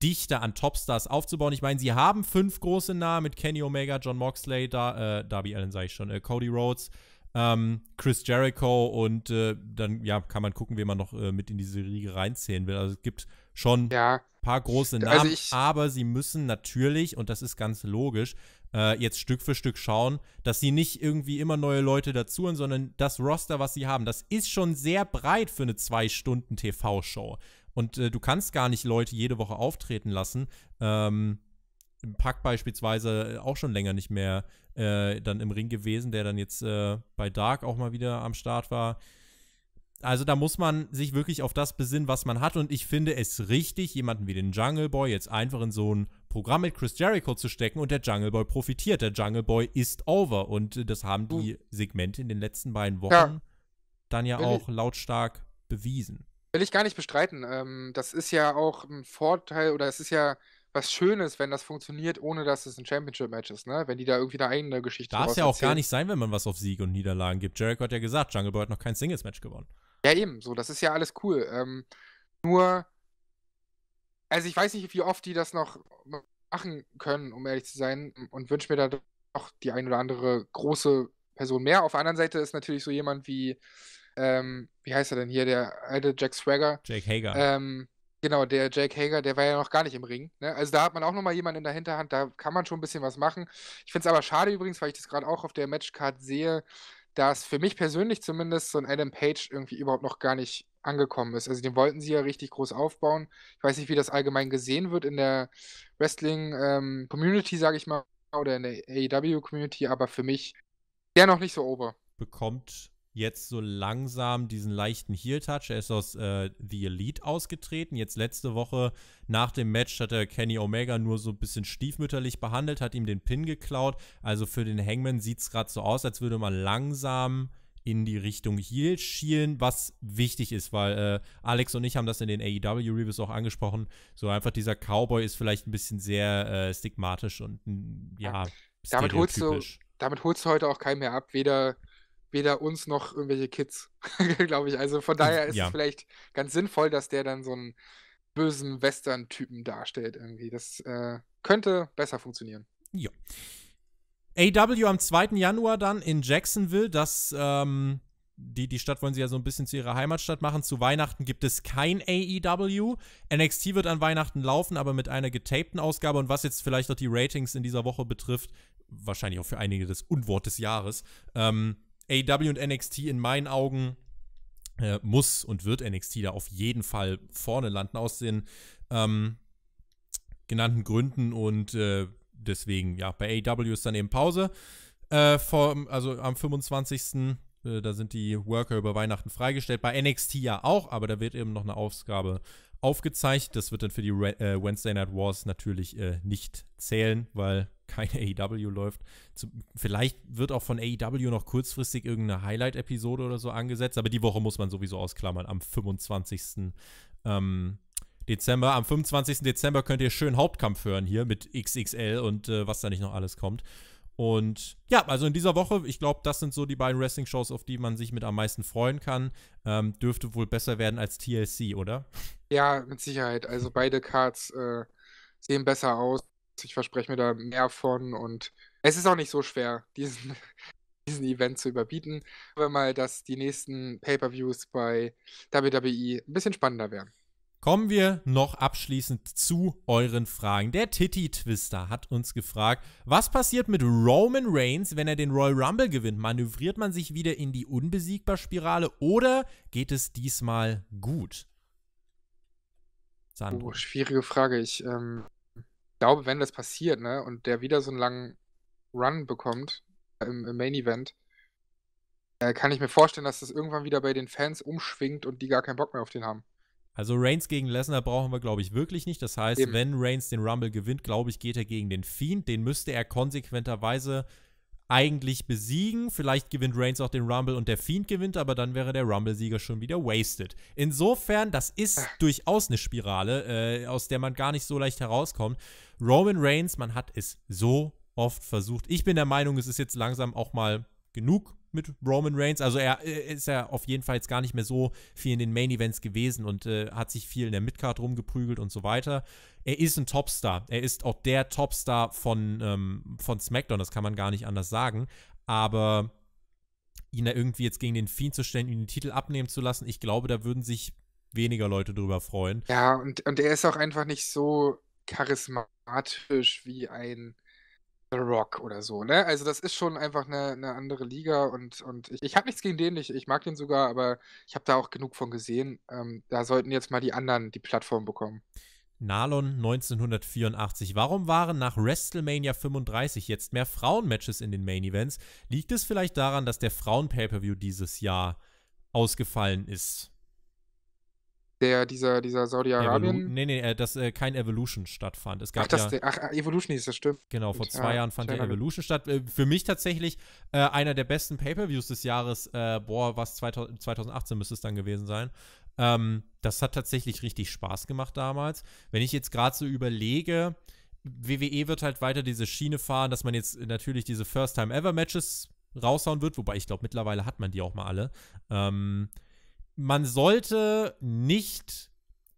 Dichte an Topstars aufzubauen. Ich meine, sie haben fünf große Namen mit Kenny Omega, John Moxley, da, äh, Darby Allen sage ich schon, äh, Cody Rhodes, ähm, Chris Jericho und äh, dann ja kann man gucken, wen man noch äh, mit in diese Riege reinzählen will. Also es gibt schon ein ja. paar große also Namen, also aber sie müssen natürlich, und das ist ganz logisch, äh, jetzt Stück für Stück schauen, dass sie nicht irgendwie immer neue Leute dazuholen, sondern das Roster, was sie haben, das ist schon sehr breit für eine zwei Stunden TV-Show. Und äh, du kannst gar nicht Leute jede Woche auftreten lassen. Ähm, im Pack beispielsweise äh, auch schon länger nicht mehr äh, dann im Ring gewesen, der dann jetzt äh, bei Dark auch mal wieder am Start war. Also da muss man sich wirklich auf das besinnen, was man hat. Und ich finde es richtig, jemanden wie den Jungle Boy jetzt einfach in so ein Programm mit Chris Jericho zu stecken und der Jungle Boy profitiert. Der Jungle Boy ist over. Und äh, das haben die hm. Segmente in den letzten beiden Wochen ja. dann ja Will auch lautstark bewiesen. Will ich gar nicht bestreiten. Ähm, das ist ja auch ein Vorteil oder es ist ja was Schönes, wenn das funktioniert, ohne dass es ein Championship-Match ist, ne? Wenn die da irgendwie eine eigene Geschichte haben. Darf es ja auch erzählen. gar nicht sein, wenn man was auf Sieg und Niederlagen gibt. Jericho hat ja gesagt, Jungle Boy hat noch kein Singles-Match gewonnen. Ja, eben, so, das ist ja alles cool. Ähm, nur, also ich weiß nicht, wie oft die das noch machen können, um ehrlich zu sein, und wünsche mir da doch die ein oder andere große Person mehr. Auf der anderen Seite ist natürlich so jemand wie, ähm, wie heißt er denn hier, der alte Jack Swagger. Jake Hager. Ähm, Genau, der Jake Hager, der war ja noch gar nicht im Ring. Ne? Also da hat man auch nochmal jemanden in der Hinterhand, da kann man schon ein bisschen was machen. Ich finde es aber schade übrigens, weil ich das gerade auch auf der Matchcard sehe, dass für mich persönlich zumindest so ein Adam Page irgendwie überhaupt noch gar nicht angekommen ist. Also den wollten sie ja richtig groß aufbauen. Ich weiß nicht, wie das allgemein gesehen wird in der Wrestling-Community, ähm, sage ich mal, oder in der AEW-Community, aber für mich der noch nicht so ober. Bekommt jetzt so langsam diesen leichten Heel-Touch. Er ist aus äh, The Elite ausgetreten. Jetzt letzte Woche nach dem Match hat er Kenny Omega nur so ein bisschen stiefmütterlich behandelt, hat ihm den Pin geklaut. Also für den Hangman sieht es gerade so aus, als würde man langsam in die Richtung Heel schielen, was wichtig ist, weil äh, Alex und ich haben das in den AEW Reviews auch angesprochen. So einfach dieser Cowboy ist vielleicht ein bisschen sehr äh, stigmatisch und ja, ja damit holst du damit holst du heute auch keinen mehr ab, weder weder uns noch irgendwelche Kids, glaube ich. Also von hm, daher ist ja. es vielleicht ganz sinnvoll, dass der dann so einen bösen Western-Typen darstellt irgendwie. Das äh, könnte besser funktionieren. Ja. AW am 2. Januar dann in Jacksonville, das, ähm, die, die Stadt wollen sie ja so ein bisschen zu ihrer Heimatstadt machen. Zu Weihnachten gibt es kein AEW. NXT wird an Weihnachten laufen, aber mit einer getapten Ausgabe. Und was jetzt vielleicht auch die Ratings in dieser Woche betrifft, wahrscheinlich auch für einige das Unwort des Jahres, ähm, AW und NXT in meinen Augen äh, muss und wird NXT da auf jeden Fall vorne landen aus den ähm, genannten Gründen und äh, deswegen, ja, bei AW ist dann eben Pause. Äh, vom, also am 25. Äh, da sind die Worker über Weihnachten freigestellt. Bei NXT ja auch, aber da wird eben noch eine Ausgabe aufgezeichnet. Das wird dann für die Re äh, Wednesday Night Wars natürlich äh, nicht zählen, weil kein AEW läuft. Zu, vielleicht wird auch von AEW noch kurzfristig irgendeine Highlight-Episode oder so angesetzt, aber die Woche muss man sowieso ausklammern am 25. Ähm, Dezember. Am 25. Dezember könnt ihr schön Hauptkampf hören hier mit XXL und äh, was da nicht noch alles kommt. Und ja, also in dieser Woche, ich glaube, das sind so die beiden Wrestling-Shows, auf die man sich mit am meisten freuen kann. Ähm, dürfte wohl besser werden als TLC, oder? Ja, mit Sicherheit. Also beide Cards äh, sehen besser aus ich verspreche mir da mehr von und es ist auch nicht so schwer, diesen, diesen Event zu überbieten. Ich hoffe mal, dass die nächsten Pay-per-Views bei WWE ein bisschen spannender werden. Kommen wir noch abschließend zu euren Fragen. Der Titty Twister hat uns gefragt, was passiert mit Roman Reigns, wenn er den Royal Rumble gewinnt? Manövriert man sich wieder in die Unbesiegbar-Spirale oder geht es diesmal gut? Sandro. Oh, schwierige Frage. Ich ähm, glaube, wenn das passiert, ne, und der wieder so einen langen Run bekommt äh, im, im Main Event, äh, kann ich mir vorstellen, dass das irgendwann wieder bei den Fans umschwingt und die gar keinen Bock mehr auf den haben. Also Reigns gegen Lesnar brauchen wir, glaube ich, wirklich nicht. Das heißt, Eben. wenn Reigns den Rumble gewinnt, glaube ich, geht er gegen den Fiend. Den müsste er konsequenterweise eigentlich besiegen. Vielleicht gewinnt Reigns auch den Rumble und der Fiend gewinnt, aber dann wäre der Rumble-Sieger schon wieder wasted. Insofern, das ist ah. durchaus eine Spirale, äh, aus der man gar nicht so leicht herauskommt. Roman Reigns, man hat es so oft versucht. Ich bin der Meinung, es ist jetzt langsam auch mal genug mit Roman Reigns. Also er, äh, ist ja auf jeden Fall jetzt gar nicht mehr so viel in den Main Events gewesen und äh, hat sich viel in der Midcard rumgeprügelt und so weiter. Er ist ein Topstar. Er ist auch der Topstar von, ähm, von SmackDown, das kann man gar nicht anders sagen. Aber ihn da irgendwie jetzt gegen den Fiend zu stellen, ihn den Titel abnehmen zu lassen, ich glaube, da würden sich weniger Leute drüber freuen. Ja, und, und er ist auch einfach nicht so charismatisch wie ein The Rock oder so, ne? Also das ist schon einfach eine, eine andere Liga und, und ich, ich habe nichts gegen den, ich, ich mag den sogar, aber ich habe da auch genug von gesehen. Ähm, da sollten jetzt mal die anderen die Plattform bekommen. Nalon 1984. Warum waren nach WrestleMania 35 jetzt mehr Frauenmatches in den Main Events? Liegt es vielleicht daran, dass der Frauen-Pay-Per-View dieses Jahr ausgefallen ist? Der, dieser, dieser Saudi-Arabien. Evolu nee, nee, äh, dass äh, kein Evolution stattfand. Es gab ach, das, ja, ach, äh, Evolution hieß das, stimmt. Genau, vor zwei ja, Jahren fand der Evolution statt. Äh, für mich tatsächlich äh, einer der besten Pay-Per-Views des Jahres. Äh, boah, was 2000, 2018 müsste es dann gewesen sein. Ähm, das hat tatsächlich richtig Spaß gemacht damals. Wenn ich jetzt gerade so überlege, WWE wird halt weiter diese Schiene fahren, dass man jetzt natürlich diese First-Time-Ever-Matches raushauen wird, wobei ich glaube, mittlerweile hat man die auch mal alle. Ähm, man sollte nicht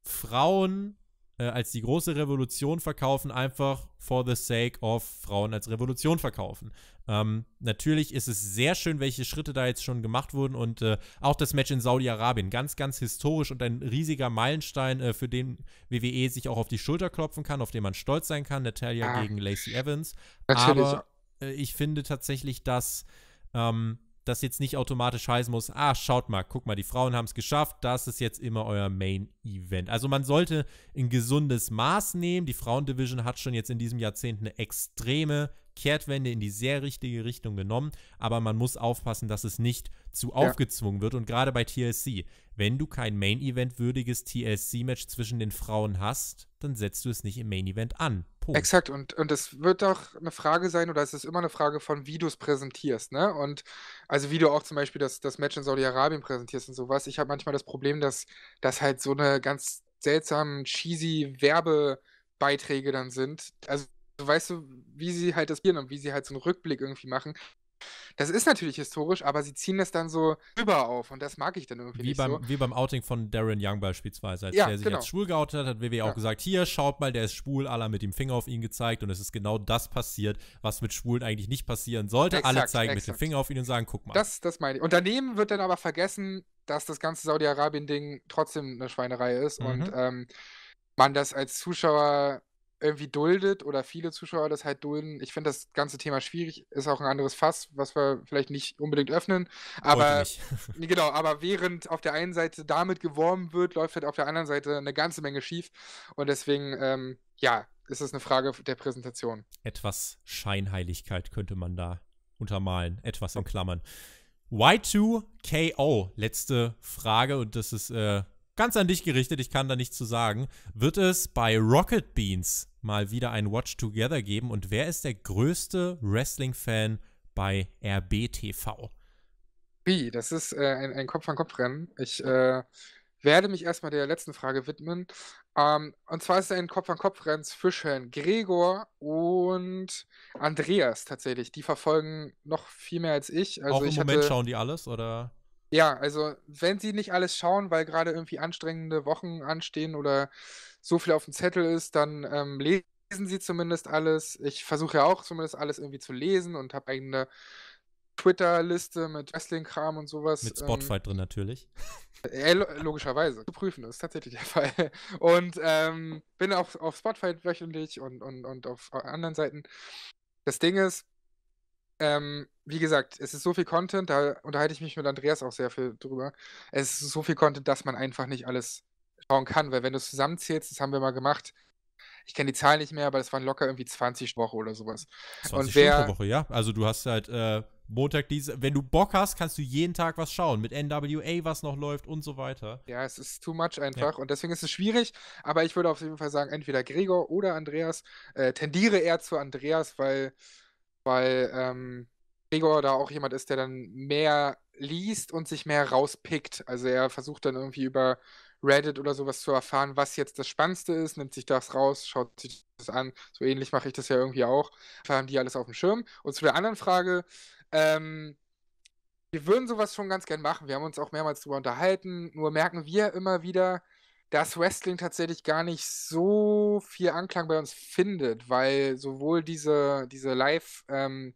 Frauen äh, als die große Revolution verkaufen, einfach for the sake of Frauen als Revolution verkaufen. Ähm, natürlich ist es sehr schön, welche Schritte da jetzt schon gemacht wurden und äh, auch das Match in Saudi-Arabien, ganz, ganz historisch und ein riesiger Meilenstein, äh, für den WWE sich auch auf die Schulter klopfen kann, auf den man stolz sein kann, Natalia ja. Ah. gegen Lacey Evans. Natürlich. Aber äh, ich finde tatsächlich, dass ähm, das jetzt nicht automatisch heißen muss, ah, schaut mal, guck mal, die Frauen haben es geschafft, das ist jetzt immer euer Main-Event. Also man sollte ein gesundes Maß nehmen. Die Frauendivision hat schon jetzt in diesem Jahrzehnt eine extreme Kehrtwende in die sehr richtige Richtung genommen, aber man muss aufpassen, dass es nicht zu ja. aufgezwungen wird. Und gerade bei TLC, wenn du kein Main-Event würdiges TLC-Match zwischen den Frauen hast, dann setzt du es nicht im Main-Event an. Punkt. Exakt, und, und es wird doch eine Frage sein, oder es ist immer eine Frage von, wie du es präsentierst, ne? Und also wie du auch zum Beispiel das, das Match in Saudi-Arabien präsentierst und sowas. Ich habe manchmal das Problem, dass das halt so eine ganz seltsame, cheesy Werbebeiträge dann sind. Also weißt du, wie sie halt das Bier und wie sie halt so einen Rückblick irgendwie machen. Das ist natürlich historisch, aber sie ziehen das dann so über auf und das mag ich dann irgendwie wie nicht beim, so. Wie beim Outing von Darren Young beispielsweise, als ja, der sich genau. als schwul geoutet hat, hat WWE ja. auch gesagt, hier, schaut mal, der ist schwul, alle mit dem Finger auf ihn gezeigt und es ist genau das passiert, was mit Schwulen eigentlich nicht passieren sollte. Exakt, alle zeigen exakt. mit dem Finger auf ihn und sagen, guck mal. Das, das meine ich. Und daneben wird dann aber vergessen, dass das ganze Saudi-Arabien-Ding trotzdem eine Schweinerei ist mhm. und ähm, man das als Zuschauer irgendwie duldet oder viele Zuschauer das halt dulden. Ich finde das ganze Thema schwierig, ist auch ein anderes Fass, was wir vielleicht nicht unbedingt öffnen. Aber genau, aber während auf der einen Seite damit geworben wird, läuft halt auf der anderen Seite eine ganze Menge schief. Und deswegen, ähm, ja, ist es eine Frage der Präsentation. Etwas Scheinheiligkeit könnte man da untermalen, etwas in Klammern. Y2KO, letzte Frage, und das ist äh, ganz an dich gerichtet, ich kann da nichts zu sagen, wird es bei Rocket Beans mal wieder ein Watch Together geben. Und wer ist der größte Wrestling-Fan bei RBTV? Wie, das ist äh, ein, ein Kopf-an-Kopf-Rennen. Ich äh, werde mich erstmal der letzten Frage widmen. Ähm, und zwar ist es ein Kopf-an-Kopf-Rennen zwischen Gregor und Andreas tatsächlich. Die verfolgen noch viel mehr als ich. Also Auch im ich Moment hatte... schauen die alles, oder? Ja, also wenn sie nicht alles schauen, weil gerade irgendwie anstrengende Wochen anstehen oder so viel auf dem Zettel ist, dann ähm, lesen sie zumindest alles. Ich versuche ja auch zumindest alles irgendwie zu lesen und habe eigene Twitter-Liste mit Wrestling-Kram und sowas. Mit ähm. Spotify ähm, drin natürlich. Äh, logischerweise. Zu prüfen ist tatsächlich der Fall. Und ähm, bin auch auf Spotify wöchentlich und, und, und auf äh, anderen Seiten. Das Ding ist, ähm, wie gesagt, es ist so viel Content, da unterhalte ich mich mit Andreas auch sehr viel drüber. Es ist so viel Content, dass man einfach nicht alles schauen kann, weil wenn du es zusammenzählst, das haben wir mal gemacht, ich kenne die Zahl nicht mehr, aber das waren locker irgendwie 20 Wochen oder sowas. 20 und wer, pro Woche, ja. Also du hast halt äh, Montag, diese, wenn du Bock hast, kannst du jeden Tag was schauen, mit NWA, was noch läuft und so weiter. Ja, es ist too much einfach ja. und deswegen ist es schwierig, aber ich würde auf jeden Fall sagen, entweder Gregor oder Andreas, äh, tendiere eher zu Andreas, weil weil ähm, Gregor da auch jemand ist, der dann mehr liest und sich mehr rauspickt. Also er versucht dann irgendwie über Reddit oder sowas zu erfahren, was jetzt das Spannendste ist, nimmt sich das raus, schaut sich das an. So ähnlich mache ich das ja irgendwie auch. Da haben die alles auf dem Schirm. Und zu der anderen Frage, ähm, wir würden sowas schon ganz gern machen. Wir haben uns auch mehrmals darüber unterhalten, nur merken wir immer wieder, dass Wrestling tatsächlich gar nicht so viel Anklang bei uns findet, weil sowohl diese, diese Live- ähm,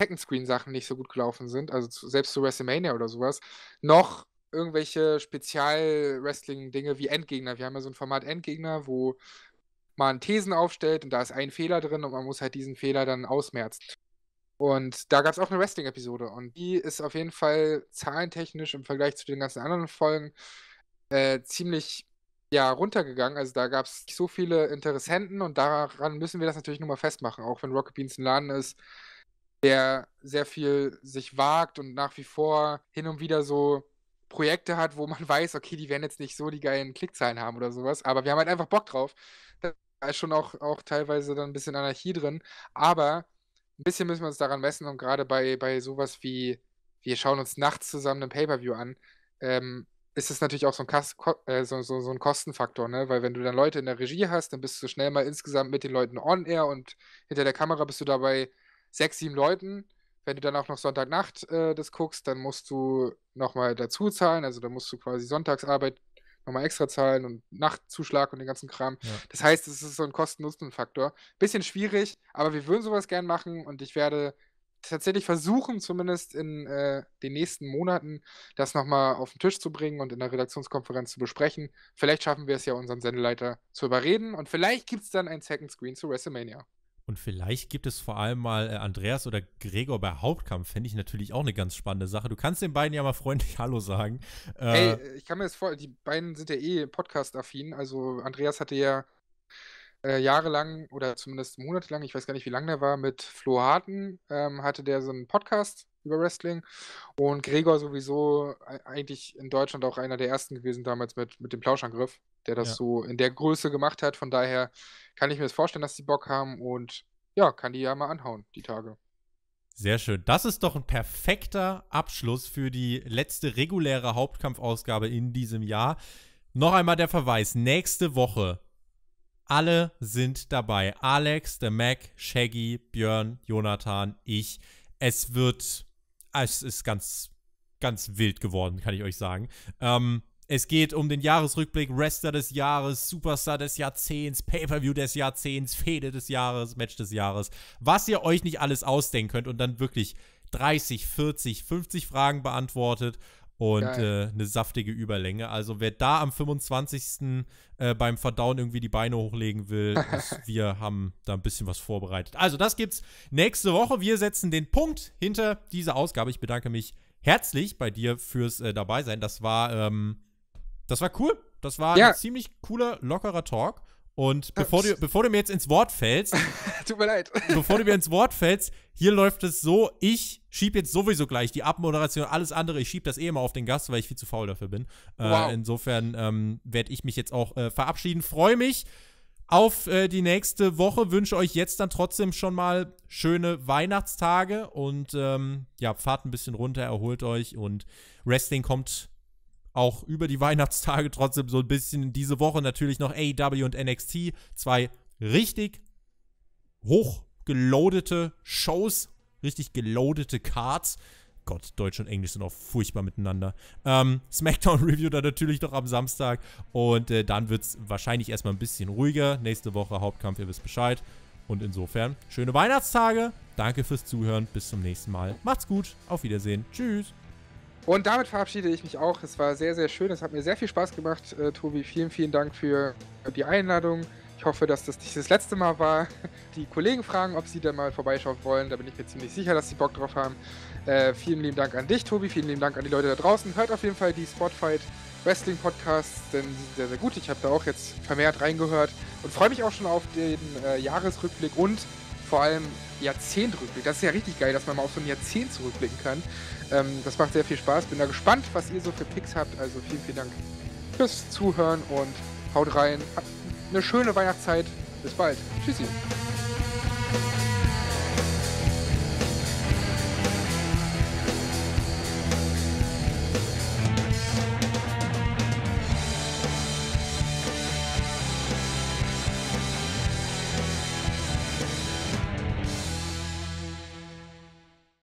Second-Screen-Sachen nicht so gut gelaufen sind, also zu, selbst zu WrestleMania oder sowas, noch irgendwelche Spezial-Wrestling-Dinge wie Endgegner. Wir haben ja so ein Format Endgegner, wo man Thesen aufstellt und da ist ein Fehler drin und man muss halt diesen Fehler dann ausmerzen. Und da gab es auch eine Wrestling-Episode und die ist auf jeden Fall zahlentechnisch im Vergleich zu den ganzen anderen Folgen äh, ziemlich ja, runtergegangen. Also da gab es so viele Interessenten und daran müssen wir das natürlich nur mal festmachen, auch wenn Rocket Beans ein Laden ist, der sehr viel sich wagt und nach wie vor hin und wieder so Projekte hat, wo man weiß, okay, die werden jetzt nicht so die geilen Klickzahlen haben oder sowas, aber wir haben halt einfach Bock drauf. Da ist schon auch, auch teilweise dann ein bisschen Anarchie drin, aber ein bisschen müssen wir uns daran messen und gerade bei, bei sowas wie, wir schauen uns nachts zusammen ein Pay-Per-View an, ähm, ist es natürlich auch so ein, Kas äh, so, so, so ein Kostenfaktor, ne? Weil wenn du dann Leute in der Regie hast, dann bist du schnell mal insgesamt mit den Leuten on air und hinter der Kamera bist du dabei sechs, sieben Leuten. Wenn du dann auch noch Sonntagnacht äh, das guckst, dann musst du nochmal dazu zahlen. Also dann musst du quasi Sonntagsarbeit nochmal extra zahlen und Nachtzuschlag und den ganzen Kram. Ja. Das heißt, es ist so ein Kosten-Nutzen-Faktor. Bisschen schwierig, aber wir würden sowas gern machen und ich werde tatsächlich versuchen, zumindest in äh, den nächsten Monaten das nochmal auf den Tisch zu bringen und in der Redaktionskonferenz zu besprechen. Vielleicht schaffen wir es ja, unseren Sendeleiter zu überreden und vielleicht gibt es dann ein Second Screen zu WrestleMania. Und vielleicht gibt es vor allem mal äh, Andreas oder Gregor bei Hauptkampf, fände ich natürlich auch eine ganz spannende Sache. Du kannst den beiden ja mal freundlich Hallo sagen. Äh, ich kann mir das vor, die beiden sind ja eh podcast-affin. Also Andreas hatte ja äh, jahrelang oder zumindest monatelang, ich weiß gar nicht, wie lange der war, mit Flo Harten ähm, hatte der so einen Podcast über Wrestling und Gregor sowieso eigentlich in Deutschland auch einer der ersten gewesen damals mit, mit dem Plauschangriff, der das ja. so in der Größe gemacht hat. Von daher kann ich mir das vorstellen, dass die Bock haben und ja, kann die ja mal anhauen, die Tage. Sehr schön. Das ist doch ein perfekter Abschluss für die letzte reguläre Hauptkampfausgabe in diesem Jahr. Noch einmal der Verweis: nächste Woche alle sind dabei. Alex, der Mac, Shaggy, Björn, Jonathan, ich. Es wird, ah, es ist ganz, ganz wild geworden, kann ich euch sagen. Ähm, es geht um den Jahresrückblick, Wrestler des Jahres, Superstar des Jahrzehnts, Pay-Per-View des Jahrzehnts, Fehde des Jahres, Match des Jahres. Was ihr euch nicht alles ausdenken könnt und dann wirklich 30, 40, 50 Fragen beantwortet und äh, eine saftige Überlänge. Also wer da am 25. Äh, beim Verdauen irgendwie die Beine hochlegen will, ist, wir haben da ein bisschen was vorbereitet. Also das gibt's nächste Woche. Wir setzen den Punkt hinter diese Ausgabe. Ich bedanke mich herzlich bei dir fürs äh, sein. Das war, ähm, das war cool. Das war ja. ein ziemlich cooler, lockerer Talk. Und äh, bevor du, bevor du mir jetzt ins Wort fällst. Tut mir leid. bevor du mir ins Wort fällst, hier läuft es so, ich schieb jetzt sowieso gleich die Abmoderation, alles andere, ich schieb das eh immer auf den Gast, weil ich viel zu faul dafür bin. Äh, wow. Äh, insofern ähm, werde ich mich jetzt auch äh, verabschieden. Freue mich auf äh, die nächste Woche. Wünsche euch jetzt dann trotzdem schon mal schöne Weihnachtstage und ähm, ja, fahrt ein bisschen runter, erholt euch und Wrestling kommt auch über die Weihnachtstage trotzdem so ein bisschen diese Woche natürlich noch AEW und NXT, zwei richtig hochgeloadete Shows, richtig geloadete Cards. Gott, Deutsch und Englisch sind auch furchtbar miteinander. Ähm, SmackDown Review dann natürlich noch am Samstag. Und äh, dann wird es wahrscheinlich erstmal ein bisschen ruhiger. Nächste Woche Hauptkampf, ihr wisst Bescheid. Und insofern, schöne Weihnachtstage. Danke fürs Zuhören. Bis zum nächsten Mal. Macht's gut. Auf Wiedersehen. Tschüss. Und damit verabschiede ich mich auch. Es war sehr, sehr schön. Es hat mir sehr viel Spaß gemacht, äh, Tobi. Vielen, vielen Dank für die Einladung. Ich hoffe, dass das nicht das letzte Mal war. Die Kollegen fragen, ob sie da mal vorbeischauen wollen. Da bin ich mir ziemlich sicher, dass sie Bock drauf haben. Äh, vielen lieben Dank an dich, Tobi. Vielen lieben Dank an die Leute da draußen. Hört auf jeden Fall die Spotfight Wrestling Podcasts, denn sie sind sehr, sehr gut. Ich habe da auch jetzt vermehrt reingehört und freue mich auch schon auf den äh, Jahresrückblick und vor allem Jahrzehnt-Rückblick. Das ist ja richtig geil, dass man mal auf so ein Jahrzehnt zurückblicken kann. Ähm, das macht sehr viel Spaß. Bin da gespannt, was ihr so für Picks habt. Also vielen, vielen Dank fürs Zuhören und haut rein. Habt eine schöne Weihnachtszeit. Bis bald. Tschüssi.